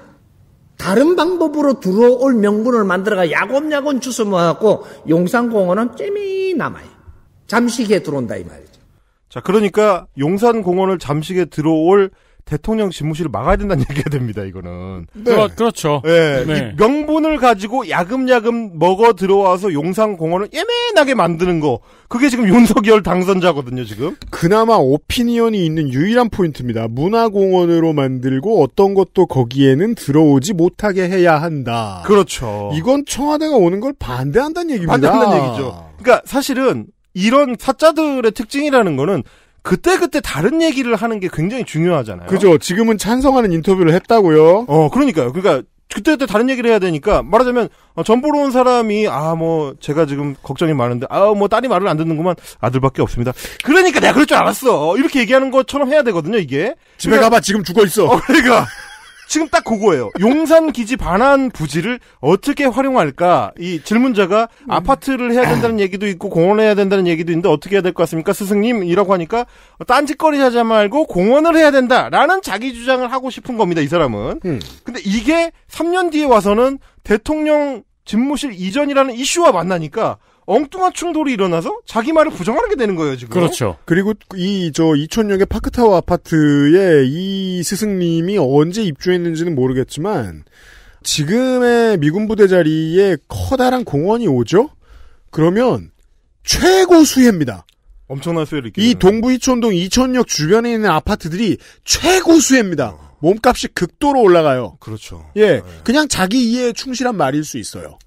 다른 방법으로 들어올 명분을 만들어가 야곱야곱 주워 모아갖고 용산공원은 잼이 남아요. 잠식에 들어온다 이 말이죠. 자, 그러니까 용산공원을 잠식에 들어올 대통령 집무실을 막아야 된다는 얘기가 됩니다. 이거는. 네. 그렇죠. 예, 네. 그렇죠. 네. 네. 명분을 가지고 야금야금 먹어 들어와서 용산공원을 예매나게 만드는 거. 그게 지금 윤석열 당선자거든요. 지금. 그나마 오피니언이 있는 유일한 포인트입니다. 문화공원으로 만들고 어떤 것도 거기에는 들어오지 못하게 해야 한다. 그렇죠. 이건 청와대가 오는 걸 반대한다는 얘기입니다. 반대한다는 얘기죠. 그러니까 사실은 이런 사자들의 특징이라는 거는 그때그때 다른 얘기를 하는 게 굉장히 중요하잖아요. 그죠. 지금은 찬성하는 인터뷰를 했다고요. 어, 그러니까요. 그러니까 그때그때 다른 얘기를 해야 되니까 말하자면 어, 전 보러 온 사람이 아 뭐 제가 지금 걱정이 많은데 아 뭐 딸이 말을 안 듣는구만 아들밖에 없습니다. 그러니까 내가 그럴 줄 알았어. 이렇게 얘기하는 것처럼 해야 되거든요. 이게 집에 그러니까, 가봐 지금 죽어 있어. 어, 그러니까 지금 딱 그거예요. 용산 기지 반환 부지를 어떻게 활용할까? 이 질문자가 음. 아파트를 해야 된다는 얘기도 있고 공원을 해야 된다는 얘기도 있는데 어떻게 해야 될 것 같습니까? 스승님이라고 하니까 딴짓거리 하자 말고 공원을 해야 된다라는 자기 주장을 하고 싶은 겁니다. 이 사람은. 음. 근데 이게 3년 뒤에 와서는 대통령 집무실 이전이라는 이슈와 만나니까 엉뚱한 충돌이 일어나서 자기 말을 부정하게 되는 거예요, 지금. 그렇죠. 그리고 이, 저, 이촌역의 파크타워 아파트에 이 스승님이 언제 입주했는지는 모르겠지만, 지금의 미군 부대 자리에 커다란 공원이 오죠? 그러면, 최고 수혜입니다. 엄청난 수혜를 느끼이 동부 이촌동 이촌역 주변에 있는 아파트들이 최고 수혜입니다. 몸값이 극도로 올라가요. 그렇죠. 예. 네. 그냥 자기 이해에 충실한 말일 수 있어요.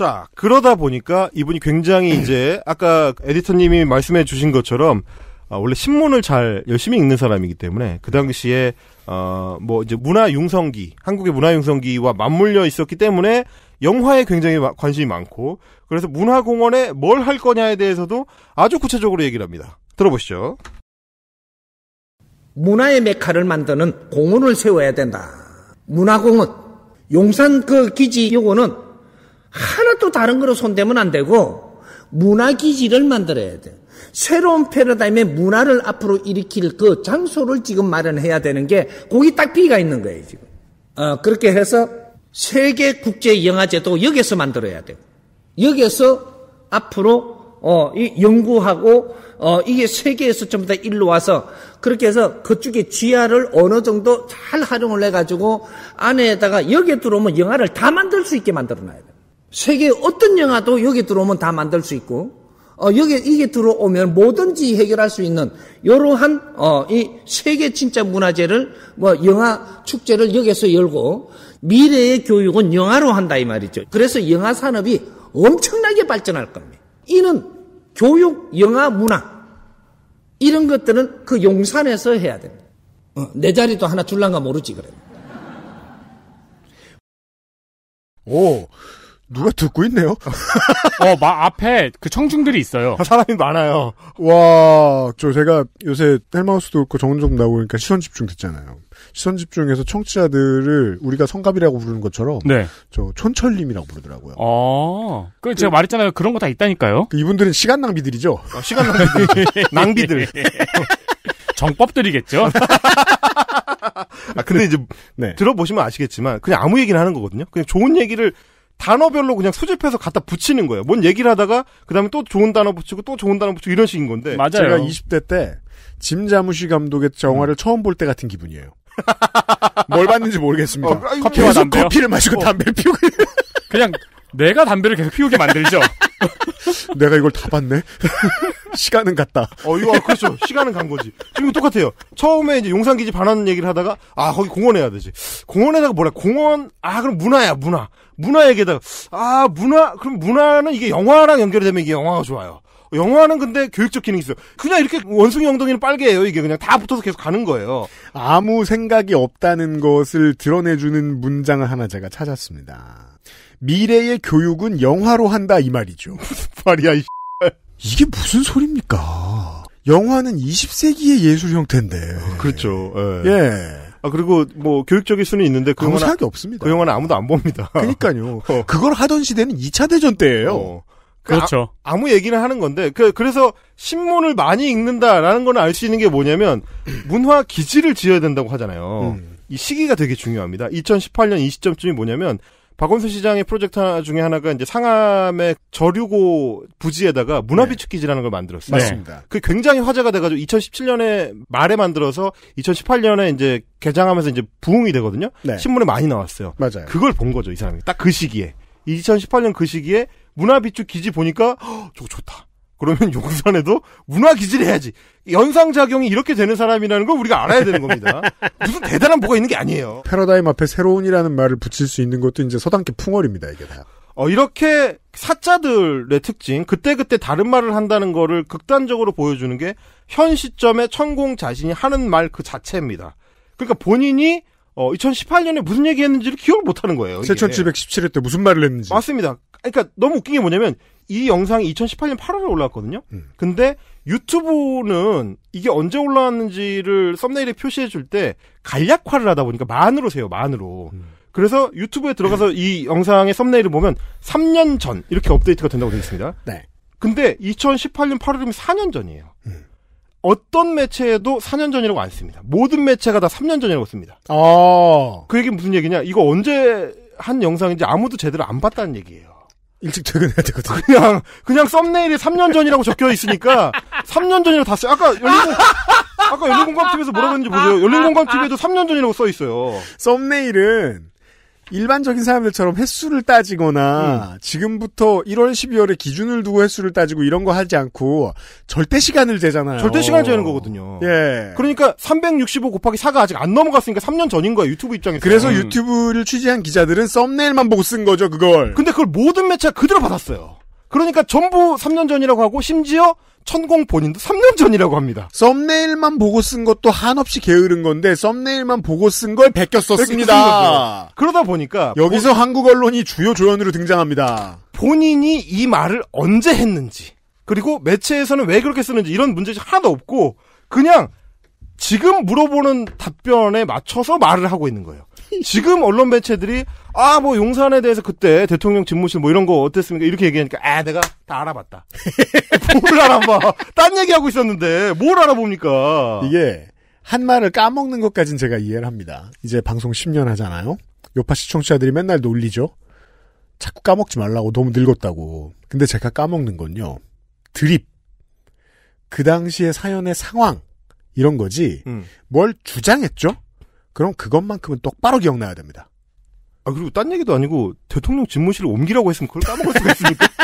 자, 그러다 보니까 이분이 굉장히 이제 아까 에디터님이 말씀해 주신 것처럼 어, 원래 신문을 잘 열심히 읽는 사람이기 때문에 그 당시에 어, 뭐 이제 문화 융성기, 한국의 문화 융성기와 맞물려 있었기 때문에 영화에 굉장히 관심이 많고 그래서 문화 공원에 뭘 할 거냐에 대해서도 아주 구체적으로 얘기를 합니다. 들어보시죠. 문화의 메카를 만드는 공원을 세워야 된다. 문화공원. 용산 그 기지 요거는 하나도 다른 거로 손대면 안 되고 문화 기지를 만들어야 돼. 새로운 패러다임의 문화를 앞으로 일으킬 그 장소를 지금 마련해야 되는 게 거기 딱 비가 있는 거예요 지금. 어, 그렇게 해서 세계 국제 영화제도 여기서 만들어야 돼 여기서 앞으로 어, 이 연구하고 어, 이게 세계에서 전부 다 일로 와서 그렇게 해서 그쪽에 지하를 어느 정도 잘 활용을 해가지고 안에다가 여기에 들어오면 영화를 다 만들 수 있게 만들어놔야 돼. 세계 어떤 영화도 여기 들어오면 다 만들 수 있고 어, 여기 이게 들어오면 뭐든지 해결할 수 있는 이러한 어, 이 세계 진짜 문화제를 뭐 영화 축제를 여기서 열고 미래의 교육은 영화로 한다 이 말이죠. 그래서 영화 산업이 엄청나게 발전할 겁니다. 이는 교육, 영화, 문화 이런 것들은 그 용산에서 해야 됩니다. 어, 내 자리도 하나 줄란가 모르지 그래. 오. 누가 듣고 있네요? 어, 마, 앞에 그 청중들이 있어요. 아, 사람이 많아요. 와, 저 제가 요새 헬마우스도 그렇고 정은정 나오니까 그러니까 시선 집중 듣잖아요. 시선 집중에서 청취자들을 우리가 성갑이라고 부르는 것처럼 네. 저 촌철님이라고 부르더라고요. 아, 그, 그 제가 말했잖아요. 그런 거 다 있다니까요. 그 이분들은 시간 낭비들이죠. 어, 시간 낭비들, 낭비들. 정법들이겠죠. 아, 근데 이제 네. 들어보시면 아시겠지만 그냥 아무 얘기를 하는 거거든요. 그냥 좋은 얘기를 단어별로 그냥 수집해서 갖다 붙이는 거예요. 뭔 얘기를 하다가 그다음에 또 좋은 단어 붙이고 또 좋은 단어 붙이고 이런 식인 건데 맞아요. 제가 20대 때 짐자무시 감독의 영화를 음. 처음 볼 때 같은 기분이에요. 뭘 봤는지 모르겠습니다. 어, 계속 커피를 마시고 어. 담배 피우고 그냥 내가 담배를 계속 피우게 만들죠. 내가 이걸 다 봤네. 시간은 갔다. 어, 이거 아, 그렇죠. 시간은 간 거지. 이거 똑같아요. 처음에 이제 용산기지 반환 얘기를 하다가 아 거기 공원해야 되지. 공원에다가 뭐래? 공원 아 그럼 문화야 문화. 문화 얘기에다가 아 문화 그럼 문화는 이게 영화랑 연결되면 이게 영화가 좋아요. 영화는 근데 교육적 기능이 있어요. 그냥 이렇게 원숭이 엉덩이는 빨개요. 이게 그냥 다 붙어서 계속 가는 거예요. 아무 생각이 없다는 것을 드러내주는 문장을 하나 제가 찾았습니다. 미래의 교육은 영화로 한다 이 말이죠. 말이야 이 이게 무슨 소리입니까? 영화는 20세기의 예술 형태인데. 아, 그렇죠. 예. 예. 아 그리고 뭐 교육적일 수는 있는데 그 아무 영화는 생각이 없습니다. 그 영화는 아무도 안 봅니다. 그러니까요. 어. 그걸 하던 시대는 2차 대전 때예요. 어. 그러니까 그렇죠. 아, 무 얘기를 하는 건데 그 그래서 신문을 많이 읽는다라는 건 알 수 있는 게 뭐냐면 문화 기지를 지어야 된다고 하잖아요. 음. 이 시기가 되게 중요합니다. 2018년 이 시점쯤이 뭐냐면 박원순 시장의 프로젝트 하나 중에 하나가 이제 상암의 저류고 부지에다가 문화비축기지라는 네. 걸 만들었어요. 맞습니다. 네. 그 굉장히 화제가 돼가지고 2017년에 말에 만들어서 2018년에 이제 개장하면서 이제 부흥이 되거든요. 네. 신문에 많이 나왔어요. 맞아요. 그걸 본 거죠, 이 사람이. 딱 그 시기에. 2018년 그 시기에 그 문화비축 기지 보니까 허, 저거 좋다. 그러면 용산에도 문화기지를 해야지. 연상작용이 이렇게 되는 사람이라는 걸 우리가 알아야 되는 겁니다. 무슨 대단한 뭐가 있는 게 아니에요. 패러다임 앞에 새로운이라는 말을 붙일 수 있는 것도 이제 서당계 풍월입니다, 이게 다. 어, 이렇게 사자들의 특징, 그때그때 다른 말을 한다는 거를 극단적으로 보여주는 게 현 시점에 천공 자신이 하는 말 그 자체입니다. 그러니까 본인이 어, 2018년에 무슨 얘기 했는지를 기억을 못 하는 거예요. 7717회 때 무슨 말을 했는지. 맞습니다. 그러니까 너무 웃긴 게 뭐냐면 이 영상이 2018년 8월에 올라왔거든요. 음. 근데 유튜브는 이게 언제 올라왔는지를 썸네일에 표시해 줄 때 간략화를 하다 보니까 만으로 세요, 만으로. 음. 그래서 유튜브에 들어가서 음. 이 영상의 썸네일을 보면 3년 전 이렇게 업데이트가 된다고 되어 있습니다. 네. 근데 2018년 8월이면 4년 전이에요. 음. 어떤 매체에도 4년 전이라고 안 씁니다. 모든 매체가 다 3년 전이라고 씁니다. 아. 그 얘기 무슨 얘기냐? 이거 언제 한 영상인지 아무도 제대로 안 봤다는 얘기예요. 일찍 퇴근해야 되거든. 그냥 그냥 썸네일이 3년 전이라고 적혀 있으니까 3년 전이라고 다 써. 아까 열린 아까 열린공감 TV에서 뭐라그랬는지 보세요. 열린공감 TV에도 3년 전이라고 써 있어요. 썸네일은 일반적인 사람들처럼 횟수를 따지거나 음. 지금부터 1월 12월에 기준을 두고 횟수를 따지고 이런 거 하지 않고 절대 시간을 재잖아요. 절대 시간 재는 거거든요. 예. 그러니까 365 곱하기 4가 아직 안 넘어갔으니까 3년 전인 거예요. 유튜브 입장에서. 그래서 유튜브를 취재한 기자들은 썸네일만 보고 쓴 거죠, 그걸. 근데 그걸 모든 매체가 그대로 받았어요. 그러니까 전부 3년 전이라고 하고 심지어 천공 본인도 3년 전이라고 합니다. 썸네일만 보고 쓴 것도 한없이 게으른 건데 썸네일만 보고 쓴 걸 베껴 썼습니다. 그러다 보니까 여기서 본... 한국 언론이 주요 조연으로 등장합니다. 본인이 이 말을 언제 했는지 그리고 매체에서는 왜 그렇게 쓰는지 이런 문제지 하나도 없고 그냥 지금 물어보는 답변에 맞춰서 말을 하고 있는 거예요. 지금 언론 매체들이 아 뭐 용산에 대해서 그때 대통령 집무실 뭐 이런 거 어땠습니까? 이렇게 얘기하니까 아 내가 다 알아봤다. 뭘 알아봐? 딴 얘기하고 있었는데 뭘 알아봅니까? 이게 한 말을 까먹는 것까진 제가 이해를 합니다. 이제 방송 10년 하잖아요. 요파시 청취자들이 맨날 놀리죠. 자꾸 까먹지 말라고 너무 늙었다고. 근데 제가 까먹는 건요. 드립. 그 당시의 사연의 상황 이런 거지. 음. 뭘 주장했죠? 그럼 그것만큼은 똑바로 기억나야 됩니다. 아 그리고 딴 얘기도 아니고 대통령 집무실을 옮기라고 했으면 그걸 까먹을 수가 있습니까?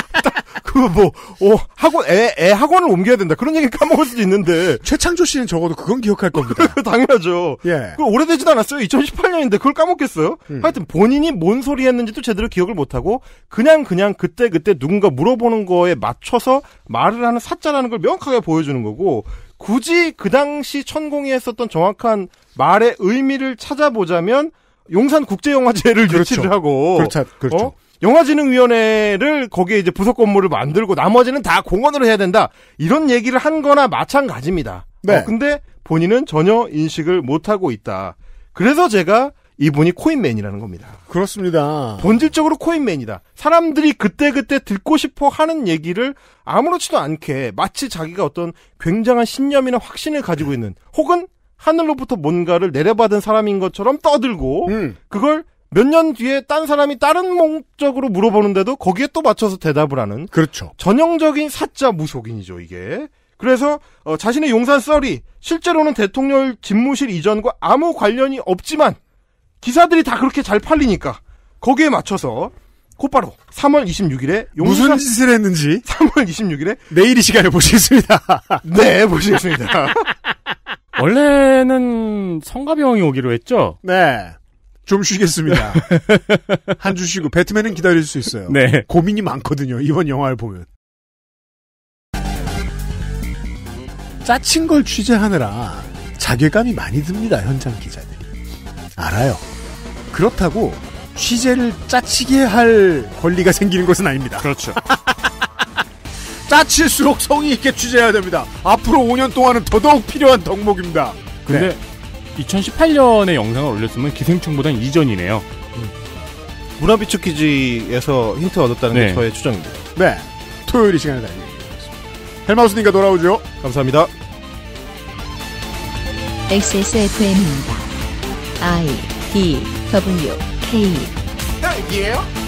그거 뭐, 어, 학원, 애, 애 학원을 옮겨야 된다. 그런 얘기 까먹을 수도 있는데. 최창조 씨는 적어도 그건 기억할 겁니다. 당연하죠. 예. 그 오래되지도 않았어요. 2018년인데 그걸 까먹겠어요? 음. 하여튼 본인이 뭔 소리 했는지도 제대로 기억을 못하고, 그냥 그냥 그때그때 누군가 물어보는 거에 맞춰서 말을 하는 사자라는 걸 명확하게 보여주는 거고, 굳이 그 당시 천공이 했었던 정확한 말의 의미를 찾아보자면 용산 국제영화제를 그렇죠. 유치를 하고 그렇죠. 그렇죠. 어? 영화진흥위원회를 거기에 이제 부속 건물을 만들고 나머지는 다 공원으로 해야 된다. 이런 얘기를 한 거나 마찬가지입니다. 네. 어, 근데 본인은 전혀 인식을 못하고 있다. 그래서 제가 이분이 코인맨이라는 겁니다. 그렇습니다. 본질적으로 코인맨이다. 사람들이 그때그때 그때 듣고 싶어 하는 얘기를 아무렇지도 않게 마치 자기가 어떤 굉장한 신념이나 확신을 가지고 있는 혹은 하늘로부터 뭔가를 내려받은 사람인 것처럼 떠들고 음. 그걸 몇 년 뒤에 딴 사람이 다른 목적으로 물어보는데도 거기에 또 맞춰서 대답을 하는 그렇죠. 전형적인 사자 무속인이죠 이게. 그래서 어, 자신의 용산 썰이 실제로는 대통령 집무실 이전과 아무 관련이 없지만 기사들이 다 그렇게 잘 팔리니까 거기에 맞춰서 곧바로 3월 26일에 용산 무슨 짓을 했는지 3월 26일에 내일 이 시간에 보시겠습니다. 네, 보시겠습니다. 원래는 성가병이 오기로 했죠? 네. 좀 쉬겠습니다. 한 주 쉬고 배트맨은 기다릴 수 있어요. 네. 고민이 많거든요. 이번 영화를 보면. 짜친 걸 취재하느라 자괴감이 많이 듭니다. 현장 기자들이. 알아요. 그렇다고 취재를 짜치게 할 권리가 생기는 것은 아닙니다. 그렇죠. 짜칠수록 성의 있게 취재해야 됩니다. 앞으로 5년 동안은 더더욱 필요한 덕목입니다. 근데 네. 2018년에 영상을 올렸으면 기생충보단 이전이네요. 음. 문화비축 기지에서 힌트 얻었다는 네. 게 저의 추정입니다. 네. 토요일 이 시간에 다시 헬마우스님과 돌아오죠. 감사합니다. XSFM입니다. I D W K. 이에요?